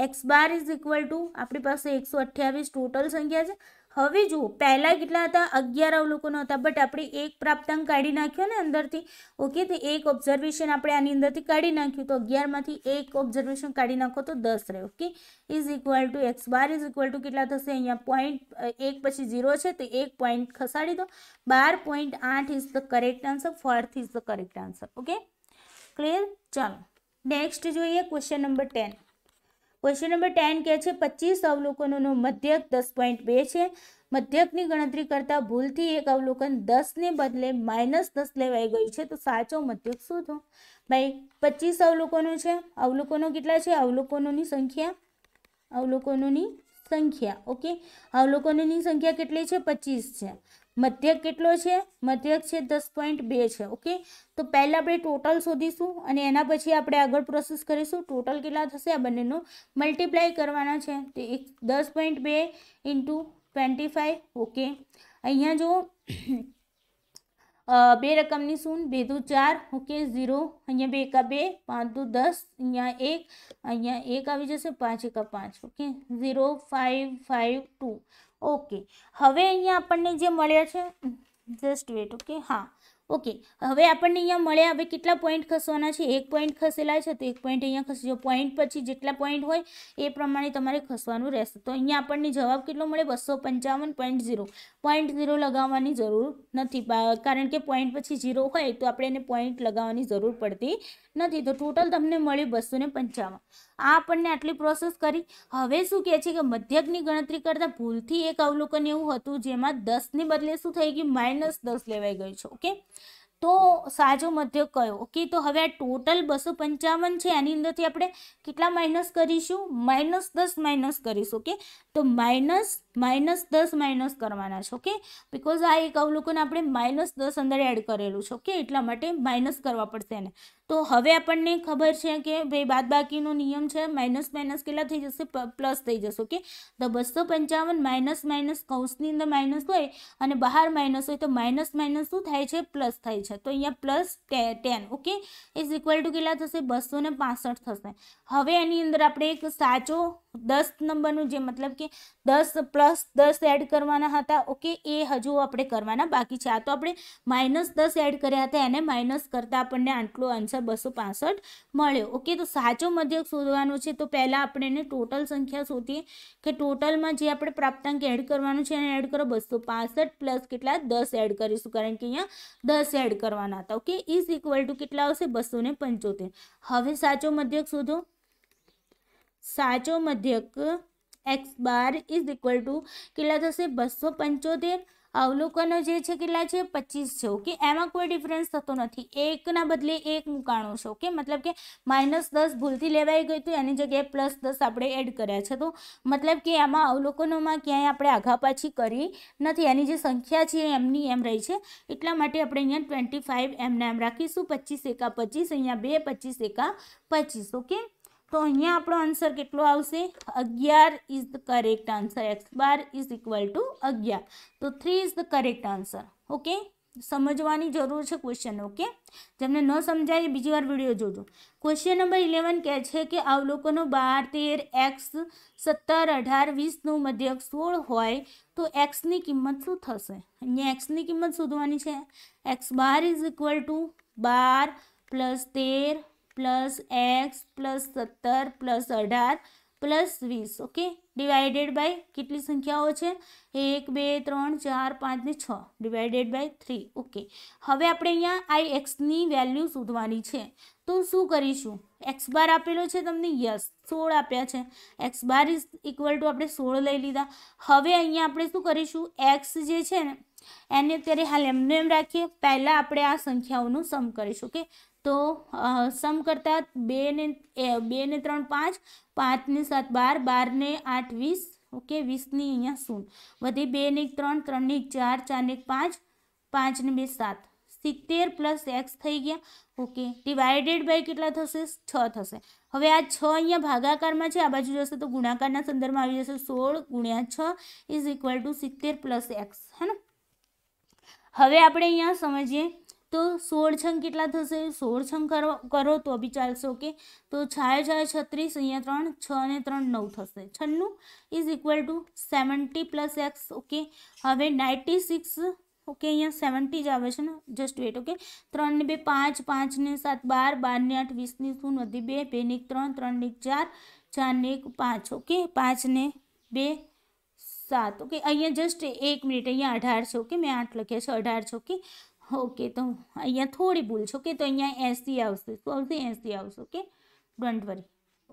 x bar is equal to આપણી પાસે એકસો અઠ્યાવીસ ટોટલ સંખ્યા છે હવે જો પહેલા કેટલા હતા 11 લોકોનો હતા બટ આપણે એક પ્રાપ્તન કાઢી નાખ્યો ને અંદરથી ઓકે તો એક ऑब्ઝર્વેશન આપણે આની અંદરથી કાઢી નાખ્યું તો 11 માંથી એક ऑब्ઝર્વેશન કાઢી નાખો તો 10 રહે okay is equal to x bar is equal to કેટલા થશે અહીંયા પોઈન્ટ 1 પછી 0 છે તો 1 પોઈન્ટ ખસાડી દો 12.8 is the correct answer four 3 is the correct answer okay clear જન નેક્સ્ટ જોઈએ question number 10 question number ten कह पच्चीस अवलोकनों मध्यक दस पॉइंट बे मध्यक गणतरी करता भूल थी एक अवलोकन दस ने बदले माइनस दस लेवाई गई है तो साचो मध्यक शू थो भाई पच्चीस अवलोकनों अवलोकन के अवलोकन की संख्या अवलोकन की संख्या ओके अवलोकन की संख्या के पच्चीस મધ્યક કેટલો છે મધ્યક છે 10.2 છે ઓકે તો પહેલા બ ટোটલ સોધીશુ અને એના પછી આપણે આગળ પ્રોસેસ કરીશું ટોટલ કેટલા થશે આ બંનેનો મલ્ટીપ્લાય કરવાનો છે તો 10.2 * 25 ઓકે અહીંયા જો આ બે રકમ ની સૂન બે 2 4 ઓકે 0 અહીંયા 2 1 2 5 2 10 અહીંયા એક અહીંયા એક આવી જશે 5 1 5 ઓકે 0 5 5 2 ओके હવે અહીંયા આપણને જે મળ્યા છે જસ્ટ વેટ ઓકે હા ઓકે હવે આપણને અહીંયા મળ્યા હવે કેટલા પોઈન્ટ ખસવાના છે 1 પોઈન્ટ ખસેલા છે તો 1 પોઈન્ટ અહીંયા ખસજો પોઈન્ટ પછી જેટલા પોઈન્ટ હોય એ પ્રમાણે તમારે ખસવાનું રહેશે તો અહીંયા આપણને જવાબ કેટલો મળ્યો 255.0 પોઈન્ટ 0 લગાવવાની જરૂર નથી કારણ કે પોઈન્ટ પછી 0 હોય તો આપણે એને પોઈન્ટ લગાવવાની જરૂર પડતી નથી તો ટોટલ તમને મળ્યું 255 આ આપણને આટલી પ્રોસેસ કરી હવે શું કહે છે કે મધ્યકની ગણતરી કરતાં ભૂલથી એક અવલોકન એવું હતું જેમાં દસની બદલે શું થઈ ગયું માઇનસ દસ લેવાઈ ગયું છે ઓકે તો સાજો મધ્યક કયો ઓકે તો હવે આ ટોટલ બસો પંચાવન છે એની અંદરથી આપણે કેટલા માઇનસ કરીશું માઇનસ દસ માઇનસ કરીશું ઓકે તો માઇનસ માઇનસ દસ માઇનસ કરવાના છે ઓકે બિકોઝ આ એક અવલોકન આપણે માઇનસ દસ અંદર એડ કરેલું છે ઓકે એટલા માટે માઇનસ કરવા પડશે એને તો હવે આપણને ખબર છે કે ભાઈ બાદબાકીનો નિયમ છે માઇનસ માઇનસ કેટલા થઈ જશે પ્લસ થઈ જશે ઓકે તો બસો પંચાવન માઇનસ માઇનસ કૌંસની અંદર માઇનસ હોય અને બહાર માઇનસ હોય તો માઇનસ માઇનસ શું થાય છે પ્લસ થાય છે તો અહીંયા plus ten okay is equal to કેટલા થશે બસો ને થશે હવે એની અંદર આપણે એક સાચો દસ નંબરનું જે મતલબ કે દસ પ્લસ દસ એડ કરવાના હતા ઓકે એ હજુ આપણે કરવાના બાકી છે આ તો આપણે માઇનસ દસ એડ કર્યા હતા એને માઇનસ કરતાં આપણને આટલો આન્સર બસો મળ્યો ઓકે તો સાચો મધ્યક શોધવાનો છે તો પહેલાં આપણે એને ટોટલ સંખ્યા શોધીએ કે ટોટલમાં જે આપણે પ્રાપ્તાંક એડ કરવાનું છે એને એડ કરો બસો પ્લસ કેટલા દસ એડ કરીશું કારણ કે અહીંયા દસ એડ કરવાના હતા ઓકે ઇઝ ઇક્વલ ટુ કેટલા આવશે બસો હવે સાચો મધ્યક શોધો साचो माध्यक x bar is equal to 60 से 275 अवलोकनों जे छे कितना छे 25 छे ओके एम्मा कोई डिफरेंस હતો નથી એક ના બદલે એક મુકાણો છે કે મતલબ કે માઈનસ 10 ભૂલથી લેવાય ગઈ તો એની જગ્યાએ પ્લસ 10 આપણે એડ કર્યા છે તો મતલબ કે આમાં અવલોકનોમાં ક્યાંય આપણે આગા પાછી કરી નથી આની જે સંખ્યા છે એમની એમ રહી છે એટલા માટે આપણે અહીંયા 25 એમ નેમ રાખીશું 25 એકા 25 અહીંયા 2 25 એકા 25 ઓકે तो अँ आप आंसर के अगियार is the correct answer x bar is equal to अगियार तो three is the correct answer okay समझवा जरूर है क्वेश्चन ओके जमने न समझाए बीजी बार विडियो जोजो क्वेश्चन नंबर इलेवन कहे कि अवलोकन बार तेर एक्स सत्तर अठार वीस मध्यक सोल हो तो एक्स की किमत शू एक्स की किमत शोधवा x bar is equal to बार प्लस तेर પ્લસ એક્સ પ્લસ સત્તર પ્લસ અઢાર પ્લસ વીસ ઓકે ડિવાઇડેડ બાય કેટલી સંખ્યાઓ છે એક બે ત્રણ ચાર પાંચ ને છ ડિવાઇડેડ બાય થ્રી ઓકે હવે આપણે અહીંયા આઈ એક્સની વેલ્યુ શોધવાની છે તો શું કરીશું એક્સ બાર આપેલો છે તમને યસ સોળ આપ્યા છે x bar is equal to આપણે સોળ લઈ લીધા હવે અહીંયા આપણે શું કરીશું એક્સ જે છે ને એને અત્યારે હાલ એમને એમ રાખીએ પહેલાં આપણે આ સંખ્યાઓનું સમ કરીશું ઓકે तो सम करता 2 ने 2 ने 3 5 5 ने 7 12 12 ने 8 20 ओके 20 ने यहां 0 बदले 2 ने 3 3 ने 4 4 ने 5 5 ने 2 7 70 + x થઈ ગયા ઓકે डिवाइडेड बाय કેટલા થશે 6 થશે હવે આ 6 અહીંયા ભાગાકારમાં છે આ બાજુ જોસો તો ગુણાકારના સંદર્ભમાં આવી જશે 16 * 6 = 70 + x હે ને હવે આપણે અહીંયા સમજીએ तो सोल छंग के सोल छंग करो करो तो भी चाल से ओके तो छाय छाय छत्स अँ तरह छे नौ थे छन्नु is equal to seventy plus x okay हमें ninety six okay uh seventy ज आए जस्ट वेट ओके त्रे बे पांच पांच ने सात बार बार ने आठ वीस शून बे बे ने एक तरह त्रे एक चार चार ने एक पांच ओके पांच ने बे सात ओके अँ जस्ट एक मिनिट अँ अठार ओके मैं आठ लख्या अठार ओके ओके तो અહીંયા થોડી ભૂલ છો કે તો અહીંયા 80 આવશે તો ઓલધી 80 આવશે ઓકે ગંડવરી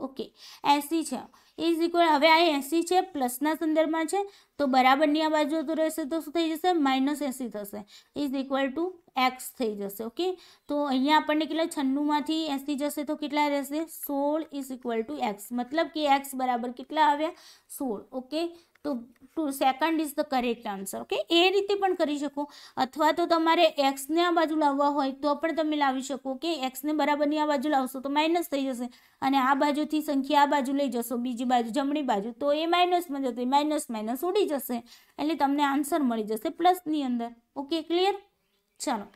ઓકે 80 છે ઇઝ ઇક્વલ હવે આ 80 છે પ્લસ ના સંદર્ભમાં છે તો બરાબર ની આ બાજુ તો રહેશે તો શું થઈ જશે માઈનસ 80 થશે ઇઝ ઇક્વલ ટુ x થઈ જશે ઓકે તો અહીંયા આપણે કેટલા 96 માંથી 80 જશે તો કેટલા રહેશે 16 = x મતલબ કે x બરાબર કેટલા આવ્યા 16 ઓકે તો 2 second is the correct answer okay એ રીતે પણ કરી શકો અથવા તો તમારે x ને આ બાજુ લાવવા હોય તો પણ તમે લાવી શકો કે x ને બરાબર ની આ બાજુ લાવશો તો માઈનસ થઈ જશે અને આ બાજુથી સંખ્યા આ બાજુ લઈ જશો બીજી બાજુ જમણી બાજુ તો એ માઈનસ થઈ જતી માઈનસ માઈનસ ઉડી જશે એટલે તમને આન્સર મળી જશે પ્લસ ની અંદર ઓકે ક્લિયર ચાલો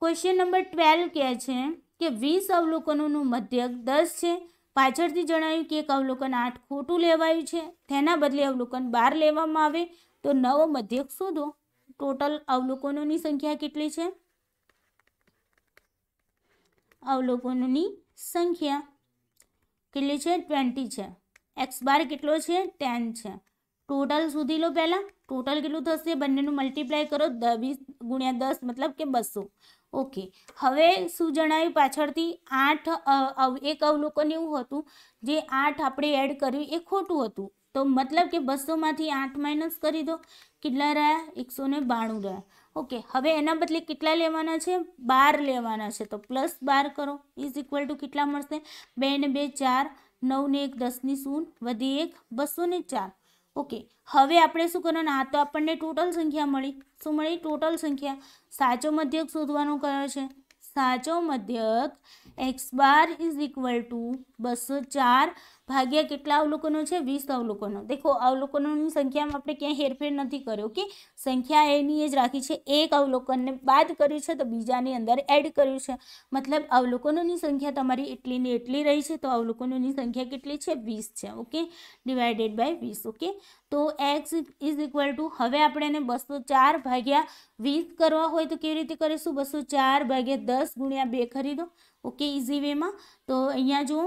ક્વેશ્ચન નંબર 12 કે છે કે 20 અવલોકનોનો મધ્યક 10 છે પાછળથી જણાવ્યું કે એક અવલોકન આઠ ખોટું લેવાયું છે તેના બદલે અવલોકન બાર લેવામાં આવે તો નવો મધ્યક શોધો ટોટલ અવલોકનોની સંખ્યા કેટલી છે અવલોકનોની સંખ્યા કેટલી છે ટ્વેન્ટી છે એક્સ બાર કેટલો છે ટેન છે ટોટલ સુધી લો પહેલાં ટોટલ કેટલું થશે બંનેનું મલ્ટીપ્લાય કરો વીસ ગુણ્યા દસ મતલબ કે બસો ओके હવે સુ જણાય પાછળતી 8 એકવ નું કો ન્યુ હતું જે 8 આપણે એડ કર્યું એ ખોટું હતું તો મતલબ કે 200 માંથી 8 માઈનસ કરી દો કેટલા રહ્યા 192 રહ્યા ઓકે હવે એના બદલે કેટલા લેવાના છે 12 લેવાના છે તો + 12 કરો ઇઝ ઇક્વલ ટુ કેટલા મળશે 2 ને 2 4 9 ને 1 10 ની 0 વધી એક 200 ને 4 ઓકે હવે આપણે શું કરવાનું આ તો આપણને ટોટલ સંખ્યા મળી શું મળી ટોટલ સંખ્યા સાચો મધ્યક શોધવાનો કયો છે સાચો મધ્યક x bar is equal to 204 ભાગ્યા કેટલા અવલોકનો છે 20 અવલોકનો દેખો અવલોકનોની સંખ્યામાં આપણે ક્યાં હેેરફેર નથી કરી ઓકે સંખ્યા એની એ જ રાખી છે એક અવલોકનને બાદ કર્યું છે તો બીજાની અંદર એડ કર્યું છે મતલબ અવલોકનોની સંખ્યા તમારી એટલી ને એટલી રહી છે તો અવલોકનોની સંખ્યા કેટલી છે 20 છે ઓકે / 20 ઓકે તો x = હવે આપણે એને 204 ભાગ્યા 20 કરવા હોય તો કેવી રીતે કરીશું 204 ભાગ્યા 10 * 2 કરી દો ओके इजी वे मां तो અહીંયા જો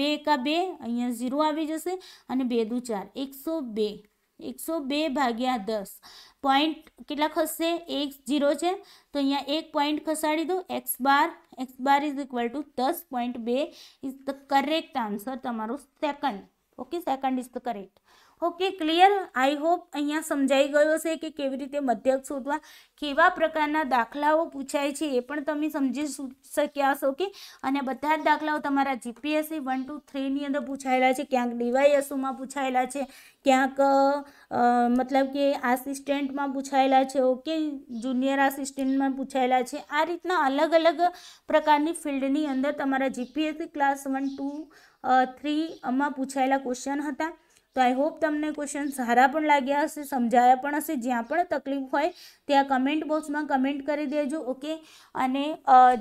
2 * 1 = 2 અહીંયા 0 આવી જશે અને 2 * 2 = 4 102 102 / 10 પોઈન્ટ કેટલા ખસે 1 0 છે તો અહીંયા 1 પોઈન્ટ ખસાડી દો x બાર x bar = 10.2 is the correct answer તમારો second okay second is the correct okay clear I hope અહીંયા સમજાઈ ગયું હશે કે કેવી રીતે મધ્યક શોધવા કેવા પ્રકારના દાખલાઓ પૂછાય છે એ પણ તમે સમજી શક્યા હશો કે અને બધા જ દાખલાઓ તમારા GPSC 1 2 3 ની અંદર પૂછાયેલા છે ક્યાંક DYSO માં પૂછાયેલા છે ક્યાંક મતલબ કે असिस्टेंट માં પૂછાયેલા છે ઓકે જુનિયર असिस्टेंट માં પૂછાયેલા છે આ રીતના અલગ અલગ પ્રકારની ફિલ્ડની અંદર તમારા GPSC ક્લાસ 1 2 થ્રી થ્રીમાં પૂછાયેલા ક્વેશ્ચન હતા તો આઈ હોપ તમને ક્વેશ્ચન સારા પણ લાગ્યા હશે સમજાયા પણ હશે જ્યાં પણ તકલીફ હોય ત્યાં કમેન્ટ બોક્સમાં કમેન્ટ કરી દેજો ઓકે અને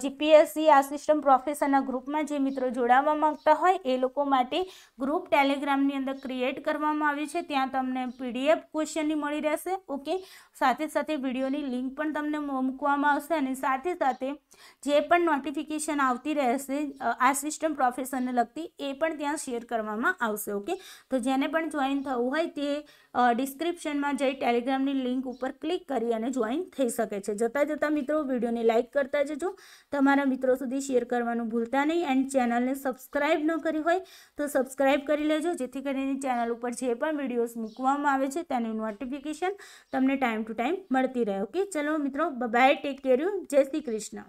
જીપીએસસી આ સિસ્ટમ પ્રોફેસરના ગ્રુપમાં જે મિત્રો જોડાવા માંગતા હોય એ લોકો માટે ગ્રુપ ટેલિગ્રામની અંદર ક્રિએટ કરવામાં આવે છે ત્યાં તમને પીડીએફ ક્વેશ્ચનલી મળી રહેશે ઓકે સાથે સાથે વિડિયોની લિંક પણ તમને મોકલવામાં આવશે અને સાથે સાથે જે પણ નોટિફિકેશન આવતી રહેશે આ સિસ્ટમ પ્રોફેસર્ને લાગતી એ પણ ત્યાં શેર કરવામાં આવશે ઓકે તો જેને પણ જોઈન થવું હોય તે અ ડિસ્ક્રિપ્શન માં જે ટેલિગ્રામ ની લિંક ઉપર ક્લિક કરી અને જોઈન થઈ સકે છે જતા જ જતા મિત્રો વિડિયો ને લાઈક કરતા જજો તમારા મિત્રો સુધી શેર કરવાનું ભૂલતા નહીં એન્ડ ચેનલ ને સબસ્ક્રાઇબ ન કરી હોય તો સબસ્ક્રાઇબ કરી લેજો જેથી કરીને ચેનલ ઉપર જે પણ વિડીયોસ મૂકવામાં આવે છે તેના નોટિફિકેશન તમને ટાઈમ ટુ ટાઈમ મળતી રહે ઓકે ચલો મિત્રો બાય ટેક કેર યુ જય શ્રી કૃષ્ણ